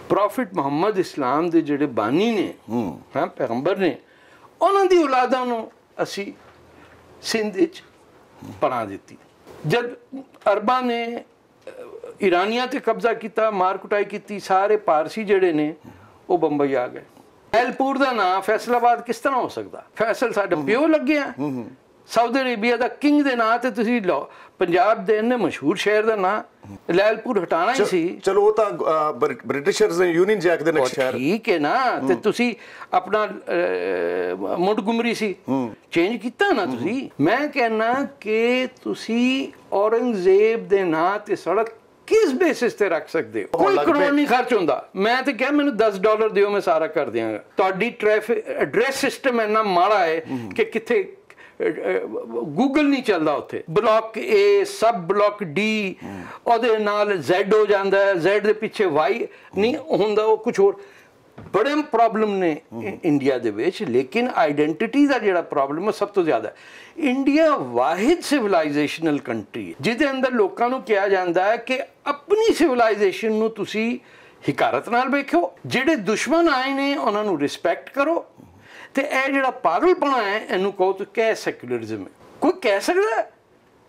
ਪ੍ਰੋਫਿਟ ਮੁਹੰਮਦ ਇਸਲਾਮ ਦੇ ਜਿਹੜੇ ਬਾਨੀ ਨੇ ਹਾਂ ਪੈਗੰਬਰ ਨੇ ਉਹਨਾਂ ਦੀ ਔਲਾਦਾਂ ਨੂੰ ਅਸੀਂ ਸਿੰਧ ਵਿੱਚ ਪਣਾ ਦਿੱਤੀ ਜਦ ਅਰਬਾਂ ਨੇ ਇਰਾਨੀਆਂ ਤੇ ਕਬਜ਼ਾ ਕੀਤਾ ਮਾਰ ਕੁਟਾਈ ਕੀਤੀ ਸਾਰੇ ਪਾਰਸੀ ਜਿਹੜੇ ਨੇ ਉਹ ਬੰਬਈ ਆ ਗਏ ਐਲਪੂਰ ਦਾ ਨਾਮ ਫੈਸਲਾਬਾਦ ਕਿਸ ਤਰ੍ਹਾਂ ਹੋ ਸਕਦਾ ਫੈਸਲ ਸਾਡੇ ਪਿਓ ਲੱਗਿਆ ਸਾਊਦੀ ਅਰੇਬੀਆ ਦਾ ਕਿੰਗ ਦੇ ਨਾਂ ਤੇ ਤੁਸੀਂ ਲਓ ਪੰਜਾਬ ਦੇ ਇਹਨੇ ਮਸ਼ਹੂਰ ਸ਼ਹਿਰ ਦਾ ਨਾਂ ਲੈਲਪੁਰ ਹਟਾਣਾ ਹੀ ਸੀ ਚਲੋ ਉਹ ਤਾਂ ਬ੍ਰਿਟਿਸ਼ਰਸ ਨੇ ਯੂਨੀਅਨ ਜੈਕ ਦੇ ਨਾਲ ਸ਼ਹਿਰ ਠੀਕ ਹੈ ਨਾ ਤੇ ਤੁਸੀਂ ਆਪਣਾ ਮੁੰਡਗੁਮਰੀ ਸੀ ਚੇਂਜ ਕੀਤਾ ਨਾ ਤੁਸੀਂ ਮੈਂ ਕਹਿੰਨਾ ਕਿ ਤੁਸੀਂ ਔਰੰਗਜ਼ੇਬ ਦੇ ਨਾਂ ਤੇ ਸੜਕ ਕਿਸ ਬੇਸਿਸ ਤੇ ਰੱਖ ਸਕਦੇ ਹੋ ਕੋਈ ਕਰੋੜ ਨਹੀਂ ਖਰਚ ਹੁੰਦਾ ਮੈਂ ਤੇ ਕਿਹਾ ਮੈਨੂੰ 10 ਡਾਲਰ ਦਿਓ ਮੈਂ ਸਾਰਾ ਕਰ ਦਿਆਂਗਾ ਤੁਹਾਡੀ ਟ੍ਰੈਫਿਕ ਐਡਰੈਸ ਸਿਸਟਮ ਇੰਨਾ ਮਾੜਾ ਹੈ ਕਿ ਕਿੱਥੇ ਗੂਗਲ ਨਹੀਂ ਚੱਲਦਾ ਉੱਥੇ block A sub block D ਉਹਦੇ ਨਾਲ Z ਹੋ ਜਾਂਦਾ ਹੈ Z ਦੇ ਪਿੱਛੇ Y ਨਹੀਂ ਹੁੰਦਾ ਉਹ ਕੁਝ ਹੋਰ ਬੜੇ ਪ੍ਰੋਬਲਮ ਨੇ ਇੰਡੀਆ ਦੇ ਵਿੱਚ ਲੇਕਿਨ ਆਇਡੈਂਟੀਟੀ ਦਾ ਜਿਹੜਾ ਪ੍ਰੋਬਲਮ ਹੈ ਸਭ ਤੋਂ ਜ਼ਿਆਦਾ ਹੈ ਇੰਡੀਆ ਵਾਹਿਦ ਸਿਵਲਾਈਜੇਸ਼ਨਲ ਕੰਟਰੀ ਹੈ ਜਿਹਦੇ ਅੰਦਰ ਲੋਕਾਂ ਨੂੰ ਕਿਹਾ ਜਾਂਦਾ ਹੈ ਕਿ ਆਪਣੀ ਸਿਵਲਾਈਜੇਸ਼ਨ ਨੂੰ ਤੁਸੀਂ ਹਿਕਾਰਤ ਨਾਲ ਵੇਖੋ ਜਿਹੜੇ ਦੁਸ਼ਮਣ ਆਏ ਨੇ ਉਹਨਾਂ ਨੂੰ ਰਿਸਪੈਕਟ ਕਰੋ ਤੇ ਇਹ ਜਿਹੜਾ ਪਾਗਲਪਣਾ ਹੈ ਇਹਨੂੰ ਕਹੋ ਤੁਸੀਂ ਕਹਿ ਸੈਕੂਲਰਿਜ਼ਮ ਕੋਈ ਕਹਿ ਸਕਦਾ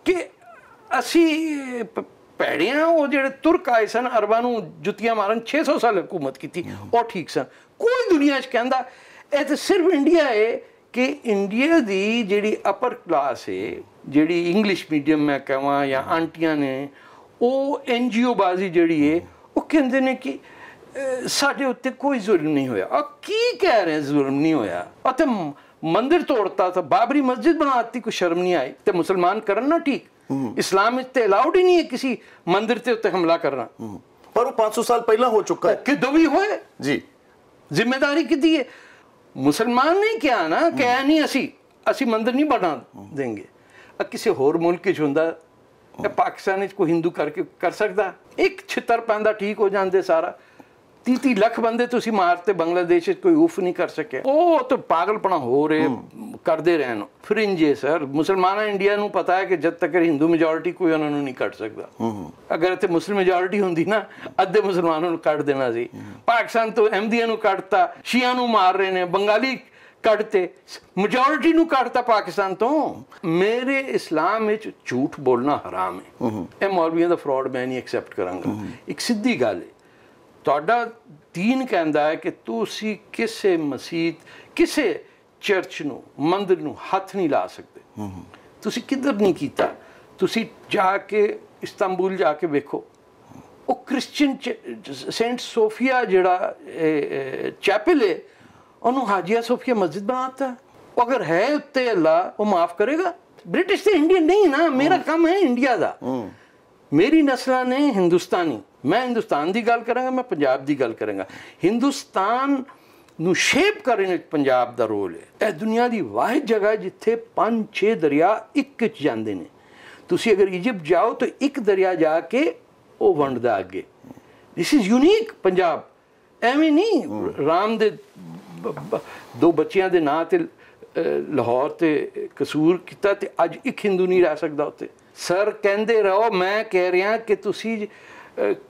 ਕਿ ਅਸੀਂ ਭੈੜੀਆਂ ਉਹ ਜਿਹੜੇ ਤੁਰਕ ਆਏ ਸਨ ਅਰਬਾਂ ਨੂੰ ਜੁੱਤੀਆਂ ਮਾਰਨ 600 ਸਾਲ ਹਕੂਮਤ ਕੀਤੀ ਉਹ ਠੀਕ ਸਨ ਕੋਈ ਦੁਨੀਆ 'ਚ ਕਹਿੰਦਾ ਇਹ ਤੇ ਸਿਰਫ ਇੰਡੀਆ ਹੈ ਕਿ ਇੰਡੀਆ ਦੀ ਜਿਹੜੀ ਅਪਰ ਕਲਾਸ ਹੈ ਜਿਹੜੀ ਇੰਗਲਿਸ਼ ਮੀਡੀਅਮ ਮੈਂ ਕਹਾਂ ਜਾਂ ਆਂਟੀਆਂ ਨੇ ਉਹ ਐਨਜੀਓ ਬਾਜ਼ੀ ਜਿਹੜੀ ਹੈ ਉਹ ਕਹਿੰਦੇ ਨੇ ਕਿ ਸਾਡੇ ਉੱਤੇ ਕੋਈ ਜ਼ੁਲਮ ਨਹੀਂ ਹੋਇਆ ਆ ਕੀ ਕਹਿ ਰਹੇ ਜ਼ੁਲਮ ਨਹੀਂ ਹੋਇਆ ਅਤੇ ਮੰਦਿਰ ਤੋੜਤਾ ਤਾਂ ਬਾਬਰੀ ਮਸਜਿਦ ਬਣਾਤੀ ਕੋਈ ਸ਼ਰਮ ਨਹੀਂ ਆਈ ਤੇ ਮੁਸਲਮਾਨ ਕਰਨ ਨਾ ਠੀਕ ਇਸਲਾਮ ਵਿੱਚ ਤੇ ਅਲਾਉਡ ਹੀ ਨਹੀਂ ਹੈ ਕਿਸੇ ਮੰਦਿਰ ਤੇ ਉੱਤੇ ਹਮਲਾ ਕਰਨਾ ਪਰ ਉਹ 500 ਸਾਲ ਪਹਿਲਾਂ ਹੋ ਚੁੱਕਾ ਹੈ ਕਿਦੋਂ ਵੀ ਹੋਏ ਜੀ ਜ਼ਿੰਮੇਵਾਰੀ ਕਿਦੀ ਹੈ ਮੁਸਲਮਾਨ ਨਹੀਂ ਕਿਹਾ ਨਾ ਕਹਿ ਨਹੀਂ ਅਸੀਂ ਅਸੀਂ ਮੰਦਿਰ ਨਹੀਂ ਬਣਾ ਦੇਂਗੇ ਕਿਸੇ ਹੋਰ ਮੁਲਕ ਵਿੱਚ ਹੁੰਦਾ ਪਾਕਿਸਤਾਨ ਵਿੱਚ ਕੋਈ ਹਿੰਦੂ ਕਰਕੇ ਕਰ ਸਕਦਾ ਇੱਕ ਛਿੱਤਰ ਪੈਂਦਾ ਠੀਕ ਹੋ ਜਾਂਦੇ ਸਾਰਾ 30 ਲੱਖ ਬੰਦੇ ਤੁਸੀਂ ਮਾਰਤੇ ਬੰਗਲਾਦੇਸ਼ ਵਿੱਚ ਕੋਈ ਉਫ ਨਹੀਂ ਕਰ ਸਕਿਆ ਉਹ ਤਾਂ ਪਾਗਲਪਣਾ ਹੋ ਰਹੇ ਕਰਦੇ ਰਹਿਣ ਫਰਿੰਜ ਹੈ ਸਰ ਮੁਸਲਮਾਨਾਂ ਇੰਡੀਆ ਨੂੰ ਪਤਾ ਹੈ ਕਿ ਜਦ ਤੱਕ ਹਿੰਦੂ ਮੈਜੋਰਿਟੀ ਕੋਈ ਉਹਨਾਂ ਨੂੰ ਨਹੀਂ ਕੱਢ ਸਕਦਾ ਅਗਰ ਇੱਥੇ ਮੁਸਲਮ ਮੈਜੋਰਿਟੀ ਹੁੰਦੀ ਨਾ ਅੱਧੇ ਮੁਸਲਮਾਨਾਂ ਨੂੰ ਕੱਢ ਦੇਣਾ ਸੀ ਪਾਕਿਸਤਾਨ ਤੋਂ ਅਹਿਮਦੀਆ ਨੂੰ ਕੱਢਤਾ ਸ਼ੀਆ ਨੂੰ ਮਾਰ ਰਹੇ ਨੇ ਬੰਗਾਲੀ ਕੱਢਤੇ ਮੈਜੋਰਿਟੀ ਨੂੰ ਕੱਢਤਾ ਪਾਕਿਸਤਾਨ ਤੋਂ ਮੇਰੇ ਇਸਲਾਮ ਵਿੱਚ ਝੂਠ ਬੋਲਣਾ ਹਰਾਮ ਹੈ ਇਹ ਮੌਲਵੀਆਂ ਦਾ ਫਰਾਡ ਮੈਂ ਨਹੀਂ ਐਕਸੈਪਟ ਕਰਾਂਗਾ ਇੱਕ ਸਿੱਧੀ ਗੱਲ ਹੈ ਤੁਹਾਡਾ ਦੀਨ ਕਹਿੰਦਾ ਹੈ ਕਿ ਤੁਸੀਂ ਕਿਸੇ ਮਸਜਿਦ ਕਿਸੇ ਚਰਚ ਨੂੰ ਮੰਦਿਰ ਨੂੰ ਹੱਥ ਨਹੀਂ ਲਾ ਸਕਦੇ ਤੁਸੀਂ ਕਿੱਧਰ ਨਹੀਂ ਕੀਤਾ ਤੁਸੀਂ ਜਾ ਕੇ ਇਸਤਾਂਬੁਲ ਜਾ ਕੇ ਵੇਖੋ ਉਹ ਕ੍ਰਿਸਚੀਅਨ ਸੇਂਟ ਸੋਫੀਆ ਜਿਹੜਾ ਚੈਪਲ ਹੈ ਉਹਨੂੰ ਹਾਜੀਆ ਸੋਫੀਆ ਮਸਜਿਦ ਬਣਾਤਾ ਉਹ ਅਗਰ ਹੈ ਉੱਤੇ ਅੱਲਾ ਉਹ ਮਾਫ ਕਰੇਗਾ ਬ੍ਰਿਟਿਸ਼ ਤੇ ਇੰਡੀਅਨ ਨਹੀਂ ਨਾ ਮੇਰਾ ਕੰਮ ਹੈ ਇੰਡੀਆ ਦਾ ਮੇਰੀ ਨਸਲਾਂ ਨੇ ਹਿੰਦੁਸਤਾਨੀ ਮੈਂ ਹਿੰਦੁਸਤਾਨ ਦੀ ਗੱਲ ਕਰਾਂਗਾ ਮੈਂ ਪੰਜਾਬ ਦੀ ਗੱਲ ਕਰਾਂਗਾ ਹਿੰਦੁਸਤਾਨ ਨੂੰ ਸ਼ੇਪ ਕਰਨ ਵਿੱਚ ਪੰਜਾਬ ਦਾ ਰੋਲ ਹੈ ਇਹ ਦੁਨੀਆ ਦੀ ਵਾਹਿਦ ਜਗ੍ਹਾ ਜਿੱਥੇ ਪੰਜ ਛੇ ਦਰਿਆ ਇੱਕ ਵਿੱਚ ਜਾਂਦੇ ਨੇ ਤੁਸੀਂ ਅਗਰ ਇਜੀਪਟ ਜਾਓ ਤਾਂ ਇੱਕ ਦਰਿਆ ਜਾ ਕੇ ਉਹ ਵੰਡਦਾ ਅੱਗੇ ਥਿਸ ਇਜ਼ ਯੂਨੀਕ ਪੰਜਾਬ ਐਵੇਂ ਨਹੀਂ ਰਾਮ ਦੇ ਦੋ ਬੱਚਿਆਂ ਦੇ ਨਾਂ ਤੇ ਲਾਹੌਰ ਤੇ ਕਸੂਰ ਕੀਤਾ ਤੇ ਅੱਜ ਇੱਕ ਹਿੰਦੂ ਨਹੀਂ ਰਹਿ ਸਕਦਾ ਉੱਥੇ ਸਰ ਕਹਿੰਦੇ ਰਹੋ ਮੈਂ ਕਹਿ ਰਿਹਾ ਕਿ ਤੁਸੀਂ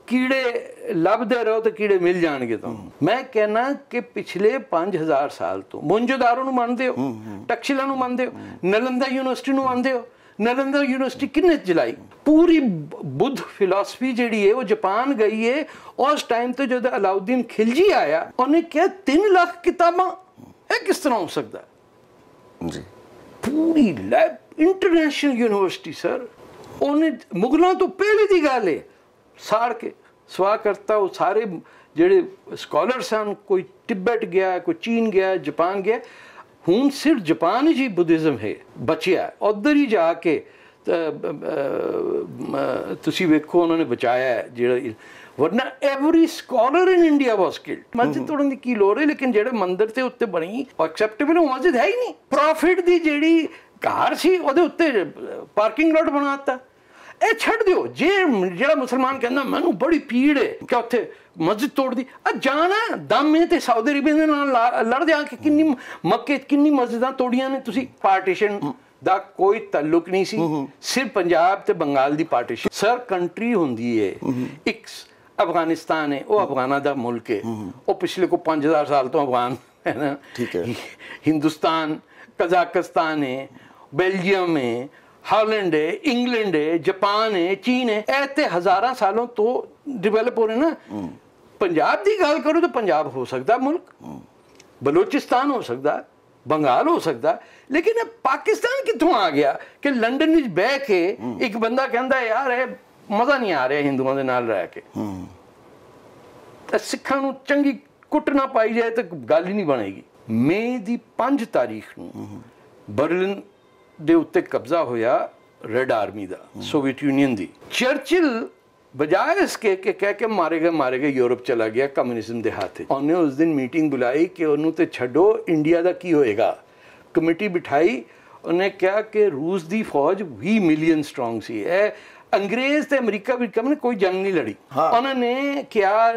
ਕੀੜੇ ਲੱਭਦੇ ਰਹੋ ਤੇ ਕੀੜੇ ਮਿਲ ਜਾਣਗੇ ਤੁਹਾਨੂੰ ਮੈਂ ਕਹਿਣਾ ਕਿ ਪਿਛਲੇ 5000 ਸਾਲ ਤੋਂ ਮੁੰਜਦਾਰੂ ਨੂੰ ਮੰਨਦੇ ਹੋ ਟਕਸ਼ਿਲਾ ਨੂੰ ਮੰਨਦੇ ਹੋ ਨਲੰਦਾ ਯੂਨੀਵਰਸਿਟੀ ਨੂੰ ਮੰਨਦੇ ਹੋ ਨਲੰਦਾ ਯੂਨੀਵਰਸਿਟੀ ਕਿੰਨੇ ਚਲਾਈ ਪੂਰੀ ਬੁੱਧ ਫਿਲਾਸਫੀ ਜਿਹੜੀ ਹੈ ਉਹ ਜਾਪਾਨ ਗਈ ਹੈ ਉਸ ਟਾਈਮ ਤੇ ਜਦ ਅਲਾਉਦੀਨ ਖਿਲਜੀ ਆਇਆ ਉਹਨੇ ਕਿਹਾ 3 ਲੱਖ ਕਿਤਾਬਾਂ ਇਹ ਕਿਸ ਤਰ੍ਹਾਂ ਹੋ ਸਕਦਾ ਜੀ ਪੂਰੀ ਲੈਬ ਇੰਟਰਨੈਸ਼ਨਲ ਯੂਨੀਵਰਸਿਟੀ ਸਰ ਉਹਨੇ ਮੁਗਲਾਂ ਤੋਂ ਪਹਿਲੇ ਦੀ ਗੱਲ ਹੈ ਸਾੜ ਕੇ ਸਵਾ ਕਰਤਾ ਉਹ ਸਾਰੇ ਜਿਹੜੇ ਸਕਾਲਰਸ ਹਨ ਕੋਈ ਟਿਬਟ ਗਿਆ ਕੋਈ ਚੀਨ ਗਿਆ ਜਾਪਾਨ ਗਿਆ ਹੁਣ ਸਿਰਫ ਜਾਪਾਨ ਹੀ ਬੁੱਧਿਜ਼ਮ ਹੈ ਬਚਿਆ ਉਧਰ ਹੀ ਜਾ ਕੇ ਤੁਸੀਂ ਵੇਖੋ ਉਹਨਾਂ ਨੇ ਬਚਾਇਆ ਜਿਹੜਾ ਵਰਨਾ every scholar in India was killed ਮਸਜਿਦ ਤੋੜਨ ਦੀ ਕੀ ਲੋੜ ਹੈ ਲੇਕਿਨ ਜਿਹੜੇ ਮੰਦਿਰ ਤੇ ਉੱਤੇ ਬਣੀ ਐਕਸੈਪਟੇਬਲ ਮਸਜਿਦ ਹੈ ਹੀ ਨਹੀਂ ਪ੍ਰੋਫਿਟ ਦੀ ਜਿਹੜੀ ਘਰ ਸੀ ਉਹਦੇ ਉੱਤੇ ਪਾਰਕਿੰਗ ਲੋਟ ਬਣਾਤਾ ਇਹ ਛੱਡ ਦਿਓ ਜੇ ਜਿਹੜਾ ਮੁਸਲਮਾਨ ਕਹਿੰਦਾ ਮੈਨੂੰ ਬੜੀ ਪੀੜ ਹੈ ਕਿ ਉੱਥੇ ਮਸਜਿਦ ਤੋੜਦੀ ਆ ਜਾਣਾ ਦਮੇ ਤੇ ਸਾਊਦੀ ਅਰਬੀਆ ਦੇ ਨਾਲ ਲੜ ਆ ਕਿ ਕਿੰਨੀ ਮੱਕੇ ਕਿੰਨੀ ਮਸਜਿਦਾਂ ਤੋੜੀਆਂ ਨੇ ਤੁਸੀਂ ਪਾਰਟੀਸ਼ਨ ਦਾ ਕੋਈ ਤਾਲੁਕ ਨਹੀਂ ਸੀ ਸਿਰ ਪੰਜਾਬ ਤੇ ਬੰਗਾਲ ਦੀ ਪਾਰਟੀਸ਼ਨ ਸਰ ਕੰਟਰੀ ਹੁੰਦੀ ਹੈ ਇੱਕ ਅਫਗਾਨਿਸਤਾਨ ਹੈ ਉਹ ਅਫਗਾਨਾ ਦਾ ਮੁਲਕ ਹੈ ਉਹ ਪਿਛਲੇ ਕੋ 5000 ਸਾਲ ਤੋਂ ਅਫਗਾਨ ਹੈ ਨਾ ਠੀਕ ਹੈ ਹਿੰਦੁਸਤਾਨ ਕਜ਼ਾਕਿਸਤਾਨ ਹੈ ਬੈਲਜੀਅਮ ਹੈ ਹਾਲੈਂਡ ਹੈ ਇੰਗਲੈਂਡ ਹੈ ਜਾਪਾਨ ਹੈ ਚੀਨ ਹੈ ਇਹ ਤੇ ਹਜ਼ਾਰਾਂ ਸਾਲਾਂ ਤੋਂ ਡਿਵੈਲਪ ਹੋ ਰਹੇ ਨਾ ਪੰਜਾਬ ਦੀ ਗੱਲ ਕਰੋ ਤਾਂ ਪੰਜਾਬ ਹੋ ਸਕਦਾ ਮੁਲਕ ਬਲੋਚਿਸਤਾਨ ਹੋ ਸਕਦਾ ਬੰਗਾਲ ਹੋ ਸਕਦਾ ਲੇਕਿਨ ਇਹ ਪਾਕਿਸਤਾਨ ਕਿੱਥੋਂ ਆ ਗਿਆ ਕਿ ਲੰਡਨ ਵਿੱਚ ਬਹਿ ਕੇ ਇੱਕ ਬੰਦਾ ਕਹਿੰਦਾ ਯਾਰ ਇਹ ਮਜ਼ਾ ਨਹੀਂ ਆ ਰਿਹਾ ਹਿੰਦੂਆਂ ਦੇ ਨਾਲ ਰਹਿ ਕੇ ਹੂੰ ਤਾਂ ਸਿੱਖਾਂ ਨੂੰ ਚੰਗੀ ਕੁੱਟ ਨਾ ਪਾਈ ਜਾਏ ਤਾਂ ਗੱਲ ਹੀ ਨਹੀਂ ਬਣੇਗੀ ਮਈ ਦੀ 5 ਤਾਰੀਖ ਨੂੰ ਬਰਲਿਨ ਦੇ ਉੱਤੇ ਕਬਜ਼ਾ ਹੋਇਆ ਰੈਡ ਆਰਮੀ ਦਾ ਸੋਵੀਅਤ ਯੂਨੀਅਨ ਦੀ ਚਰਚਿਲ ਬਜਾਏ ਇਸ ਕੇ ਕਿ ਕਹਿ ਕੇ ਮਾਰੇ ਗਏ ਮਾਰੇ ਗਏ ਯੂਰਪ ਚਲਾ ਗਿਆ ਕਮਿਊਨਿਜ਼ਮ ਦੇ ਹੱਥ ਉਹਨੇ ਉਸ ਦਿਨ ਮੀਟਿੰਗ ਬੁਲਾਈ ਕਿ ਉਹਨੂੰ ਤੇ ਛੱਡੋ ਇੰਡੀਆ ਦਾ ਕੀ ਹੋਏਗਾ ਕਮੇਟੀ ਬਿਠਾਈ ਉਹਨੇ ਕਿਹਾ ਕਿ ਰੂਸ ਦੀ ਫੌਜ 20 ਮਿਲੀਅਨ ਸਟਰੋਂਗ ਸੀ ਇਹ ਅੰਗਰੇਜ਼ ਤੇ ਅਮਰੀਕਾ ਵੀ ਕਮਨ ਕੋਈ ਜੰਗ ਨਹੀਂ ਲੜੀ ਉਹਨਾਂ ਨੇ ਕਿਹਾ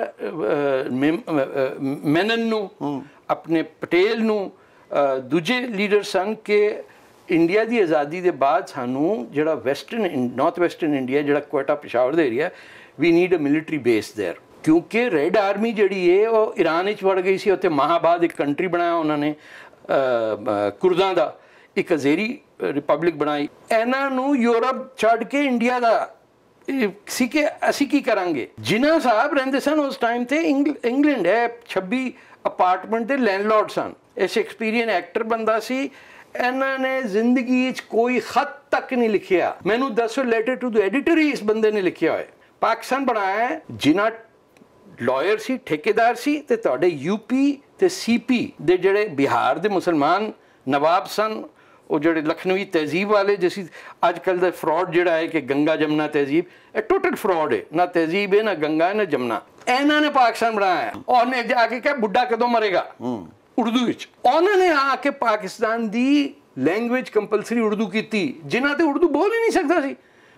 ਮੈਨਨ ਨੂੰ ਆਪਣੇ ਪਟੇਲ ਨੂੰ ਦੂਜੇ ਲੀਡਰ ਸੰਗ ਕੇ ਇੰਡੀਆ ਦੀ ਆਜ਼ਾਦੀ ਦੇ ਬਾਅਦ ਸਾਨੂੰ ਜਿਹੜਾ ਵੈਸਟਰਨ ਨਾਰਥ ਵੈਸਟਰਨ ਇੰਡੀਆ ਜਿਹੜਾ ਕੋਟਾ ਪਿਸ਼ਾਵਰ ਦਾ ਏਰੀਆ ਵੀ need a military base there ਕਿਉਂਕਿ ਰੈਡ ਆਰਮੀ ਜਿਹੜੀ ਏ ਉਹ ਈਰਾਨ ਵਿੱਚ ਵੜ ਗਈ ਸੀ ਉੱਥੇ ਮਹਾਬਾਦ ਇੱਕ ਕੰਟਰੀ ਬਣਾਇਆ ਉਹਨਾਂ ਨੇ ਕੁਰਦਾਂ ਦਾ ਇੱਕ ਅਜ਼ੇਰੀ ਰਿਪਬਲਿਕ ਬਣਾਈ ਇਹਨਾਂ ਨੂੰ ਯੂਰਪ ਛੱਡ ਕੇ ਇੰਡੀਆ ਦਾ ਸੀ ਕਿ ਅਸੀਂ ਕੀ ਕਰਾਂਗੇ ਜਿਨ੍ਹਾਂ ਸਾਹਿਬ ਰਹਿੰਦੇ ਸਨ ਉਸ ਟਾਈਮ ਤੇ ਇੰਗਲੈਂਡ ਹੈ 26 ਅਪਾਰਟਮੈਂਟ ਦੇ ਲੈਂਡਲੋਰਡ ਸਨ ਇਸ ਐਕਸਪੀਰੀਅੰਸ ਐਕਟਰ ਬੰਦਾ ਸੀ ਇਹਨਾਂ ਨੇ ਜ਼ਿੰਦਗੀ 'ਚ ਕੋਈ ਖਤ ਤੱਕ ਨਹੀਂ ਲਿਖਿਆ ਮੈਨੂੰ ਦੱਸੋ ਲੈਟਰ ਟੂ ਦ ਐਡੀਟਰ ਇਸ ਬੰਦੇ ਨੇ ਲਿਖਿਆ ਹੋਇਆ ਪਾਕਿਸਤਾਨ ਬਣਾਇਆ ਜਿਨ੍ਹਾਂ ਲਾਇਰ ਸੀ ਠੇਕੇਦਾਰ ਸੀ ਤੇ ਤੁਹਾਡੇ ਯੂਪੀ ਤੇ ਸੀਪੀ ਦੇ ਜਿਹੜੇ ਬਿਹਾਰ ਦੇ ਮੁਸਲਮਾਨ ਨਵਾਬ ਸਨ ਉਹ ਜਿਹੜੇ ਲਖਨਵੀ ਤਹਿਜ਼ੀਬ ਵਾਲੇ ਜਿਸੀ ਅੱਜ ਕੱਲ ਦਾ ਫਰਾਡ ਜਿਹੜਾ ਹੈ ਕਿ ਗੰਗਾ ਜਮਨਾ ਤਹਿਜ਼ੀਬ ਇਹ ਟੋਟਲ ਫਰਾਡ ਹੈ ਨਾ ਤਹਿਜ਼ੀਬ ਹੈ ਨਾ ਗੰਗਾ ਨਾ ਜਮਨਾ ਇਹਨਾਂ ਨੇ ਪਾਕਿਸਤਾਨ ਬਣਾਇਆ ਔਰ ਨੇ ਕੇ ਕਿਹਾ ਬੁੱਢਾ ਕਦੋਂ ਮਰੇਗਾ ਉਰਦੂ ਵਿੱਚ ਉਹਨਾਂ ਨੇ ਆ ਕੇ ਪਾਕਿਸਤਾਨ ਦੀ ਲੈਂਗੁਏਜ ਕੰਪਲਸਰੀ ਉਰਦੂ ਕੀਤੀ ਜਿਨ੍ਹਾਂ ਤੇ ਉਰਦੂ ਬੋਲ ਹੀ ਨਹੀਂ ਸਕਦਾ ਸੀ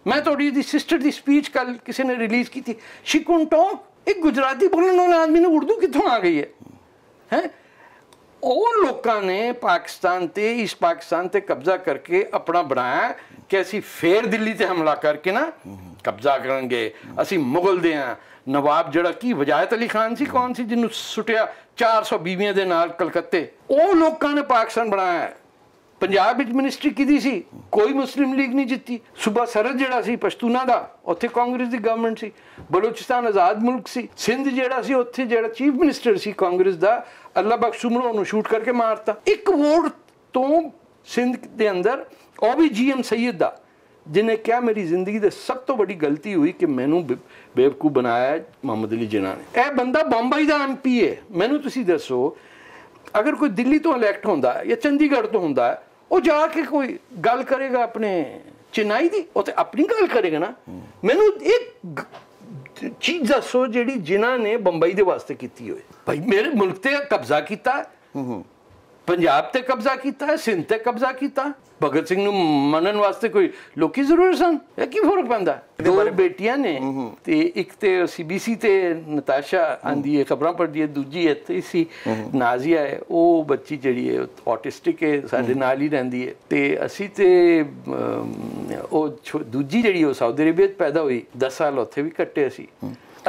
ਮੈਂ ਤੁਹਾਡੀ ਦੀ ਸਿਸਟਰ ਦੀ ਸਪੀਚ ਕੱਲ ਕਿਸੇ ਨੇ ਰਿਲੀਜ਼ ਕੀਤੀ ਸ਼ਿਕੁੰਟੋ ਇੱਕ ਗੁਜਰਾਤੀ ਬੋਲਣ ਵਾਲਾ ਆਦਮੀ ਨੇ ਉਰਦੂ ਕਿੱਥੋਂ ਆ ਗਈ ਹੈ ਹੈ ਉਹ ਲੋਕਾਂ ਨੇ ਪਾਕਿਸਤਾਨ ਤੇ ਇਸ ਪਾਕਿਸਤਾਨ ਤੇ ਕਬਜ਼ਾ ਕਰਕੇ ਆਪਣਾ ਬਣਾਇਆ ਕਿ ਅਸੀਂ ਫੇਰ ਦਿੱਲੀ ਤੇ ਹਮਲਾ ਕਰਕੇ ਨਾ ਕਬਜ਼ਾ ਕਰਾਂਗੇ ਅਸੀਂ ਮੁਗਲ ਦੇ ਆ ਨਵਾਬ ਜਿਹੜਾ ਕੀ ਵਜਾਇਤ ਅਲੀ ਖਾਨ ਸੀ ਕੌਣ ਸੀ ਜਿਹਨੂੰ ਸੁਟਿਆ 400 ਬੀਵੀਆਂ ਦੇ ਨਾਲ ਕਲਕੱਤੇ ਉਹ ਲੋਕਾਂ ਨੇ ਪਾਕਿਸਤਾਨ ਬਣਾਇਆ ਪੰਜਾਬ ਵਿੱਚ ਮਿਨਿਸਟਰੀ ਕਿਦੀ ਸੀ ਕੋਈ ਮੁਸਲਿਮ ਲੀਗ ਨਹੀਂ ਜਿੱਤੀ ਸੂਬਾ ਸਰਦ ਜਿਹੜਾ ਸੀ ਪਸ਼ਤੂਨਾ ਦਾ ਉੱਥੇ ਕਾਂਗਰਸ ਦੀ ਗਵਰਨਮੈਂਟ ਸੀ ਬਲੋਚਿਸਤਾਨ ਆਜ਼ਾਦ ਮੁਲਕ ਸੀ ਸਿੰਧ ਜਿਹੜਾ ਸੀ ਉੱਥੇ ਜਿਹੜਾ ਚੀਫ ਮਿਨਿਸਟਰ ਸੀ ਕਾਂਗਰਸ ਦਾ ਅੱਲਾ ਬਖਸ਼ੂ ਉਮਰੋਂ ਨੂੰ ਸ਼ੂਟ ਕਰਕੇ ਮਾਰਤਾ ਇੱਕ ਵੋਟ ਤੋਂ ਸਿੰਧ ਦੇ ਅੰਦਰ ਉਹ ਵੀ ਜੀਐਮ ਸੈਦ ਦਾ ਜਿਨੇ ਕਿਹਾ ਮੇਰੀ ਜ਼ਿੰਦਗੀ ਦੇ ਸਭ ਤੋਂ ਵੱਡੀ ਗਲਤੀ ਹੋਈ ਕਿ ਮੈਨੂੰ ਬੇਵਕੂ ਬਣਾਇਆ ਮੁਹੰਮਦ ਅਲੀ ਜਿਨਾ ਨੇ ਇਹ ਬੰਦਾ ਬੰਬਈ ਦਾ ਐਮਪੀ ਹੈ ਮੈਨੂੰ ਤੁਸੀਂ ਦੱਸੋ ਅਗਰ ਕੋਈ ਦਿੱਲੀ ਤੋਂ ਇਲੈਕਟ ਹੁੰਦਾ ਹੈ ਜਾਂ ਚੰਡੀਗੜ੍ਹ ਤੋਂ ਹੁੰਦਾ ਹੈ ਉਹ ਜਾ ਕੇ ਕੋਈ ਗੱਲ ਕਰੇਗਾ ਆਪਣੇ ਚਨਾਈ ਦੀ ਉਹ ਤੇ ਆਪਣੀ ਗੱਲ ਕਰੇਗਾ ਨਾ ਮੈਨੂੰ ਇੱਕ ਚੀਜ਼ ਦੱਸੋ ਜਿਹੜੀ ਜਿਨ੍ਹਾਂ ਨੇ ਬੰਬਈ ਦੇ ਵਾਸਤੇ ਕੀਤੀ ਹੋਏ ਭਾਈ ਮੇਰੇ ਮੁਲਕ ਤੇ ਕਬਜ਼ਾ ਕੀਤਾ ਹੂੰ ਹੂੰ ਪੰਜਾਬ ਤੇ ਕਬਜ਼ਾ ਕੀਤਾ ਸਿੰਧ ਤੇ ਕਬਜ਼ਾ ਕੀਤਾ ਭਗਤ ਸਿੰਘ ਨੂੰ ਮੰਨਣ ਵਾਸਤੇ ਕੋਈ ਲੋਕੀ ਜ਼ਰੂਰ ਸਨ ਇਹ ਕੀ ਫਰਕ ਪੈਂਦਾ ਦੋ ਬੇਟੀਆਂ ਨੇ ਤੇ ਇੱਕ ਤੇ ਸੀਬੀਸੀ ਤੇ ਨਤਾਸ਼ਾ ਆਂਦੀ ਹੈ ਖਬਰਾਂ ਪੜਦੀ ਹੈ ਦੂਜੀ ਹੈ ਤੇ ਸੀ ਨਾਜ਼ੀਆ ਹੈ ਉਹ ਬੱਚੀ ਜਿਹੜੀ ਹੈ ਆਟਿਸਟਿਕ ਹੈ ਸਾਡੇ ਨਾਲ ਹੀ ਰਹਿੰਦੀ ਹੈ ਤੇ ਅਸੀਂ ਤੇ ਉਹ ਦੂਜੀ ਜਿਹੜੀ ਉਹ ਸਾਊਦੀ ਅਰੇਬੀਆ ਵਿੱਚ ਪੈਦਾ ਹੋਈ 10 ਸਾਲ ਉੱਥੇ ਵੀ ਕੱਟੇ ਅਸੀਂ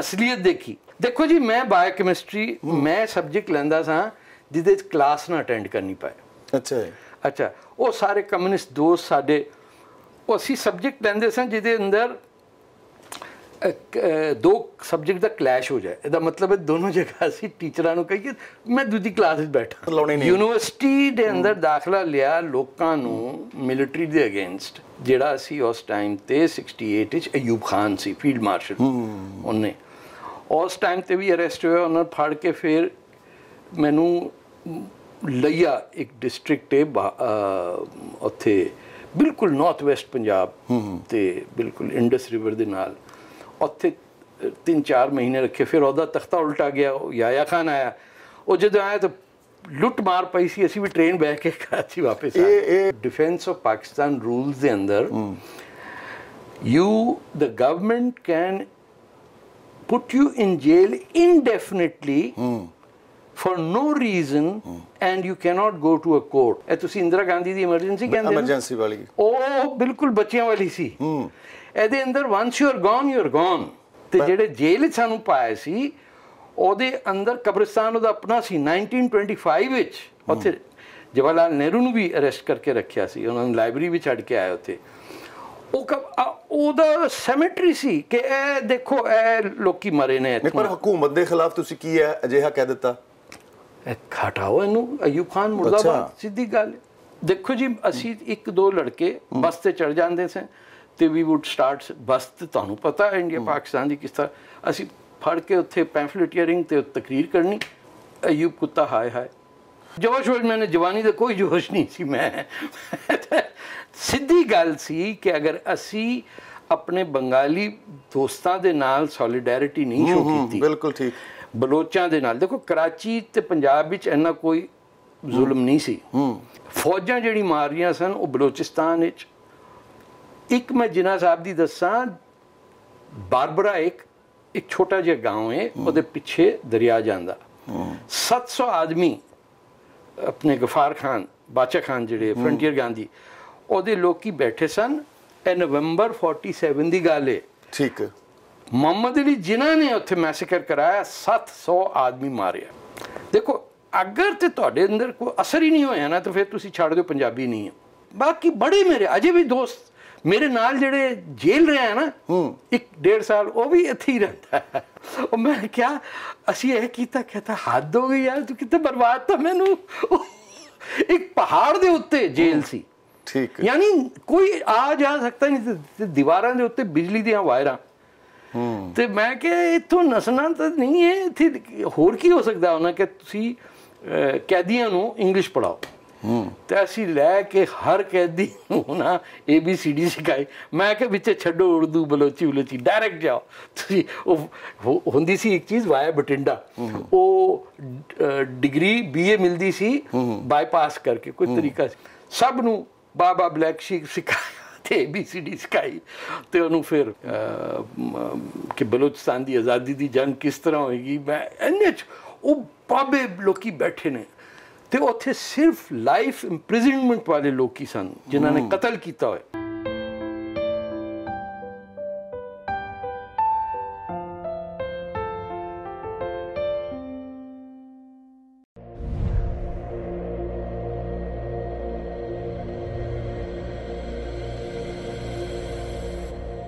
ਅਸਲੀਅਤ ਦੇਖੀ ਦੇਖੋ ਜੀ ਮੈਂ ਬਾਇਓਕੈਮਿਸਟਰੀ ਮੈਂ ਸਬਜੈਕਟ ਲੈਂਦਾ ਸਾਂ ਜਿਹਦੇ ਕਲਾਸ ਨਾ ਅਟੈਂਡ ਕਰਨੀ ਪਏ ਅੱਛਾ ਅੱਛਾ ਉਹ ਸਾਰੇ ਕਮਿਊਨਿਸਟ ਦੋਸਤ ਸਾਡੇ ਉਹ ਅਸੀਂ ਸਬਜੈਕਟ ਲੈਂਦੇ ਸਨ ਜਿਹਦੇ ਅੰਦਰ ਦੋ ਸਬਜੈਕਟ ਦਾ ਕਲੈਸ਼ ਹੋ ਜਾਏ ਇਹਦਾ ਮਤਲਬ ਹੈ ਦੋਨੋਂ ਜਗ੍ਹਾ ਅਸੀਂ ਟੀਚਰਾਂ ਨੂੰ ਕਹੀਏ ਮੈਂ ਦੂਜੀ ਕਲਾਸ ਵਿੱਚ ਬੈਠਾ ਲਾਉਣੀ ਨਹੀਂ ਯੂਨੀਵਰਸਿਟੀ ਦੇ ਅੰਦਰ ਦਾਖਲਾ ਲਿਆ ਲੋਕਾਂ ਨੂੰ ਮਿਲਟਰੀ ਦੇ ਅਗੇਂਸਟ ਜਿਹੜਾ ਅਸੀਂ ਉਸ ਟਾਈਮ ਤੇ 68 ਵਿੱਚ ਅਯੂਬ ਖਾਨ ਸੀ ਫੀਲਡ ਮਾਰਸ਼ਲ ਉਹਨੇ ਉਸ ਟਾਈਮ ਤੇ ਵੀ ਅਰੈਸਟ ਹੋਇਆ ਉਹਨਾਂ ਫੜ ਕੇ ਫਿਰ ਮੈਨੂੰ ਲਈਆ ਇੱਕ ਡਿਸਟ੍ਰਿਕਟ ਹੈ ਉੱਥੇ ਬਿਲਕੁਲ ਨਾਰਥ ਵੈਸਟ ਪੰਜਾਬ ਤੇ ਬਿਲਕੁਲ ਇੰਡਸ ਰਿਵਰ ਦੇ ਨਾਲ ਉੱਥੇ 3-4 ਮਹੀਨੇ ਰੱਖੇ ਫਿਰ ਉਹਦਾ ਤਖਤਾ ਉਲਟਾ ਗਿਆ ਯਾਇਆ ਖਾਨ ਆਇਆ ਉਹ ਜਦੋਂ ਆਇਆ ਤਾਂ ਲੁੱਟ ਮਾਰ ਪਈ ਸੀ ਅਸੀਂ ਵੀ ਟ੍ਰੇਨ ਬਹਿ ਕੇ ਕਰਾਚੀ ਵਾਪਸ ਆ ਇਹ ਇਹ ਡਿਫੈਂਸ ਆਫ ਪਾਕਿਸਤਾਨ ਰੂਲਸ ਦੇ ਅੰਦਰ you the government can put you in jail indefinitely for no reason and you cannot go to a court ਇਹ ਤੁਸੀਂ ਇੰਦਰਾ ਗਾਂਧੀ ਦੀ ਐਮਰਜੈਂਸੀ ਕਹਿੰਦੇ ਹੋ ਐਮਰਜੈਂਸੀ ਵਾਲੀ ਉਹ ਬਿਲਕੁਲ ਬੱਚਿਆਂ ਵਾਲੀ ਸੀ ਇਹਦੇ ਅੰਦਰ once you are gone you are gone ਤੇ ਜਿਹੜੇ ਜੇਲ੍ਹ ਵਿੱਚ ਸਾਨੂੰ ਪਾਇਆ ਸੀ ਉਹਦੇ ਅੰਦਰ ਕਬਰਿਸਤਾਨ ਉਹਦਾ ਆਪਣਾ ਸੀ 1925 ਵਿੱਚ ਉੱਥੇ ਜਵਾਹਰਲਾਲ ਨਹਿਰੂ ਨੂੰ ਵੀ ਅਰੈਸਟ ਕਰਕੇ ਰੱਖਿਆ ਸੀ ਉਹਨਾਂ ਨੂੰ ਲਾਇਬ੍ਰੇਰੀ ਵਿੱਚ ਛੱਡ ਕੇ ਆਏ ਉੱਥੇ ਉਹ ਕਬ ਉਹਦਾ ਸੈਮੇਟਰੀ ਸੀ ਕਿ ਇਹ ਦੇਖੋ ਇਹ ਲੋਕੀ ਮਰੇ ਨੇ ਇੱਥੇ ਪਰ ਹਕੂਮਤ ਦੇ ਖਿਲਾਫ ਤੁਸੀਂ ਕੀ ਹੈ ਅਜਿਹਾ ਕਹਿ ਦਿੱਤਾ ਖਟਾਓ ਇਹਨੂੰ ਅਯੂਬ ਖਾਨ ਮੁਰਦਾਬਾਦ ਸਿੱਧੀ ਗੱਲ ਦੇਖੋ ਜੀ ਅਸੀਂ ਇੱਕ ਦੋ ਲੜਕੇ ਬਸ ਤੇ ਚੜ ਜਾਂਦੇ ਸੀ ਤੇ ਵੀ ਵੁੱਡ ਸਟਾਰਟ ਬਸ ਤੇ ਤੁਹਾਨੂੰ ਪਤਾ ਹੈ ਇੰਡੀਆ ਪਾਕਿਸਤਾਨ ਦੀ ਕਿਸ ਤਰ੍ਹਾਂ ਅਸੀਂ ਫੜ ਕੇ ਉੱਥੇ ਪੈਂਫਲੇਟੀਅਰਿੰਗ ਤੇ ਤਕਰੀਰ ਕਰਨੀ ਅਯੂਬ ਕੁੱਤਾ ਹਾਏ ਹਾਏ ਜੋਸ਼ ਵਿੱਚ ਮੈਨੇ ਜਵਾਨੀ ਦਾ ਕੋਈ ਜੋਸ਼ ਨਹੀਂ ਸੀ ਮੈਂ ਸਿੱਧੀ ਗੱਲ ਸੀ ਕਿ ਅਗਰ ਅਸੀਂ ਆਪਣੇ ਬੰਗਾਲੀ ਦੋਸਤਾਂ ਦੇ ਨਾਲ ਸੋਲੀਡੈਰਿਟੀ ਨਹੀਂ ਸ਼ੋ ਕੀਤੀ ਬਿਲਕੁਲ ਠੀਕ ਬਲੋਚਾਂ ਦੇ ਨਾਲ ਦੇਖੋ ਕਰਾਚੀ ਤੇ ਪੰਜਾਬ ਵਿੱਚ ਇੰਨਾ ਕੋਈ ਜ਼ੁਲਮ ਨਹੀਂ ਸੀ ਫੌਜਾਂ ਜਿਹੜੀ ਮਾਰ ਰਹੀਆਂ ਸਨ ਉਹ ਬਲੋਚਿਸਤਾਨ ਵਿੱਚ ਇੱਕ ਮੈਂ ਜਿਨਾ ਸਾਹਿਬ ਦੀ ਦੱਸਾਂ ਬਾਰਬਰਾ ਇੱਕ ਇੱਕ ਛੋਟਾ ਜਿਹਾ گاؤں ਹੈ ਉਹਦੇ ਪਿੱਛੇ ਦਰਿਆ ਜਾਂਦਾ 700 ਆਦਮੀ ਆਪਣੇ ਗਫਾਰ ਖਾਨ ਬਾਚਾ ਖਾਨ ਜਿਹੜੇ ਫਰੰਟੀਅਰ ਗਾਂਧੀ ਉਹਦੇ ਲੋਕੀ ਬੈਠੇ ਸਨ ਇਹ ਨਵੰਬਰ 47 ਦੀ ਗੱਲ ਹੈ ਠੀਕ ਮੁਹੰਮਦ ਅਲੀ ਜਿਨ੍ਹਾਂ ਨੇ ਉੱਥੇ ਮੈਸੇਕਰ ਕਰਾਇਆ 700 ਆਦਮੀ ਮਾਰਿਆ ਦੇਖੋ ਅਗਰ ਤੇ ਤੁਹਾਡੇ ਅੰਦਰ ਕੋਈ ਅਸਰ ਹੀ ਨਹੀਂ ਹੋਇਆ ਨਾ ਤਾਂ ਫਿਰ ਤੁਸੀਂ ਛੱਡ ਦਿਓ ਪੰਜਾਬੀ ਨਹੀਂ ਬਾਕੀ ਬੜੇ ਮੇਰੇ ਅਜੇ ਵੀ ਦੋਸਤ ਮੇਰੇ ਨਾਲ ਜਿਹੜੇ ਜੇਲ੍ਹ ਰਿਹਾ ਹੈ ਨਾ ਇੱਕ ਡੇਢ ਸਾਲ ਉਹ ਵੀ ਇੱਥੇ ਹੀ ਰਹਿੰਦਾ ਉਹ ਮੈਂ ਕਿਹਾ ਅਸੀਂ ਇਹ ਕੀਤਾ ਕਹਤਾ ਹੱਦ ਹੋ ਗਈ ਯਾਰ ਤੂੰ ਕਿਤੇ ਬਰਬਾਦ ਤਾਂ ਮੈਨੂੰ ਇੱਕ ਪਹਾੜ ਦੇ ਉੱਤੇ ਜੇਲ੍ਹ ਸੀ ਠੀਕ ਯਾਨੀ ਕੋਈ ਆ ਜਾ ਸਕਦਾ ਨਹੀਂ ਦੀਵਾਰਾਂ ਦੇ ਉੱਤੇ ਬਿਜਲੀ ਦੀਆਂ ਵਾਇਰਾਂ ਤੇ ਮੈਂ ਕਿ ਇਥੋਂ ਨਸਣਾ ਤਾਂ ਨਹੀਂ ਹੈ ਇੱਥੇ ਹੋਰ ਕੀ ਹੋ ਸਕਦਾ ਉਹਨਾਂ ਕਿ ਤੁਸੀਂ ਕੈਦੀਆਂ ਨੂੰ ਇੰਗਲਿਸ਼ ਪੜਾਓ ਤੇ ਅਸੀਂ ਲੈ ਕੇ ਹਰ ਕੈਦੀ ਨੂੰ ਨਾ ਡੀ ਸਿਖਾਈ ਮੈਂ ਕਿ ਵਿੱਚ ਛੱਡੋ ਉਰਦੂ ਬਲੋਚੀ ਬਲੋਚੀ ਡਾਇਰੈਕਟ ਜਾਓ ਤੁਸੀਂ ਉਹ ਹੁੰਦੀ ਸੀ ਇੱਕ ਚੀਜ਼ ਵਾਇਆ ਬਟਿੰਡਾ ਉਹ ਡਿਗਰੀ ਬੀਏ ਮਿਲਦੀ ਸੀ ਬਾਈਪਾਸ ਕਰਕੇ ਕੋਈ ਤਰੀਕਾ ਸਭ ਨੂੰ ਬਾਬਾ ਬਲੈਕ ਸ਼ੀਕ ਸਿਖਾਇਆ ਤੇ एबीसीडीज का ਤੇ ਉਹਨੂੰ ਫਿਰ ਕਿ ਬਲੋਚਿਸਤਾਨ ਦੀ ਆਜ਼ਾਦੀ ਦੀ ਜੰਗ ਕਿਸ ਤਰ੍ਹਾਂ ਹੋਏਗੀ ਮੈਂ ਇੰਨੇ ਉਹ ਬਾਬੇ ਲੋਕੀ ਬੈਠੇ ਨੇ ਤੇ ਉੱਥੇ ਸਿਰਫ ਲਾਈਫ ਇੰਪ੍ਰਿਜ਼ਨਮੈਂਟ ਵਾਲੇ ਲੋਕੀ ਸਨ ਜਿਨ੍ਹਾਂ ਨੇ ਕਤਲ ਕੀਤਾ ਹੋਇਆ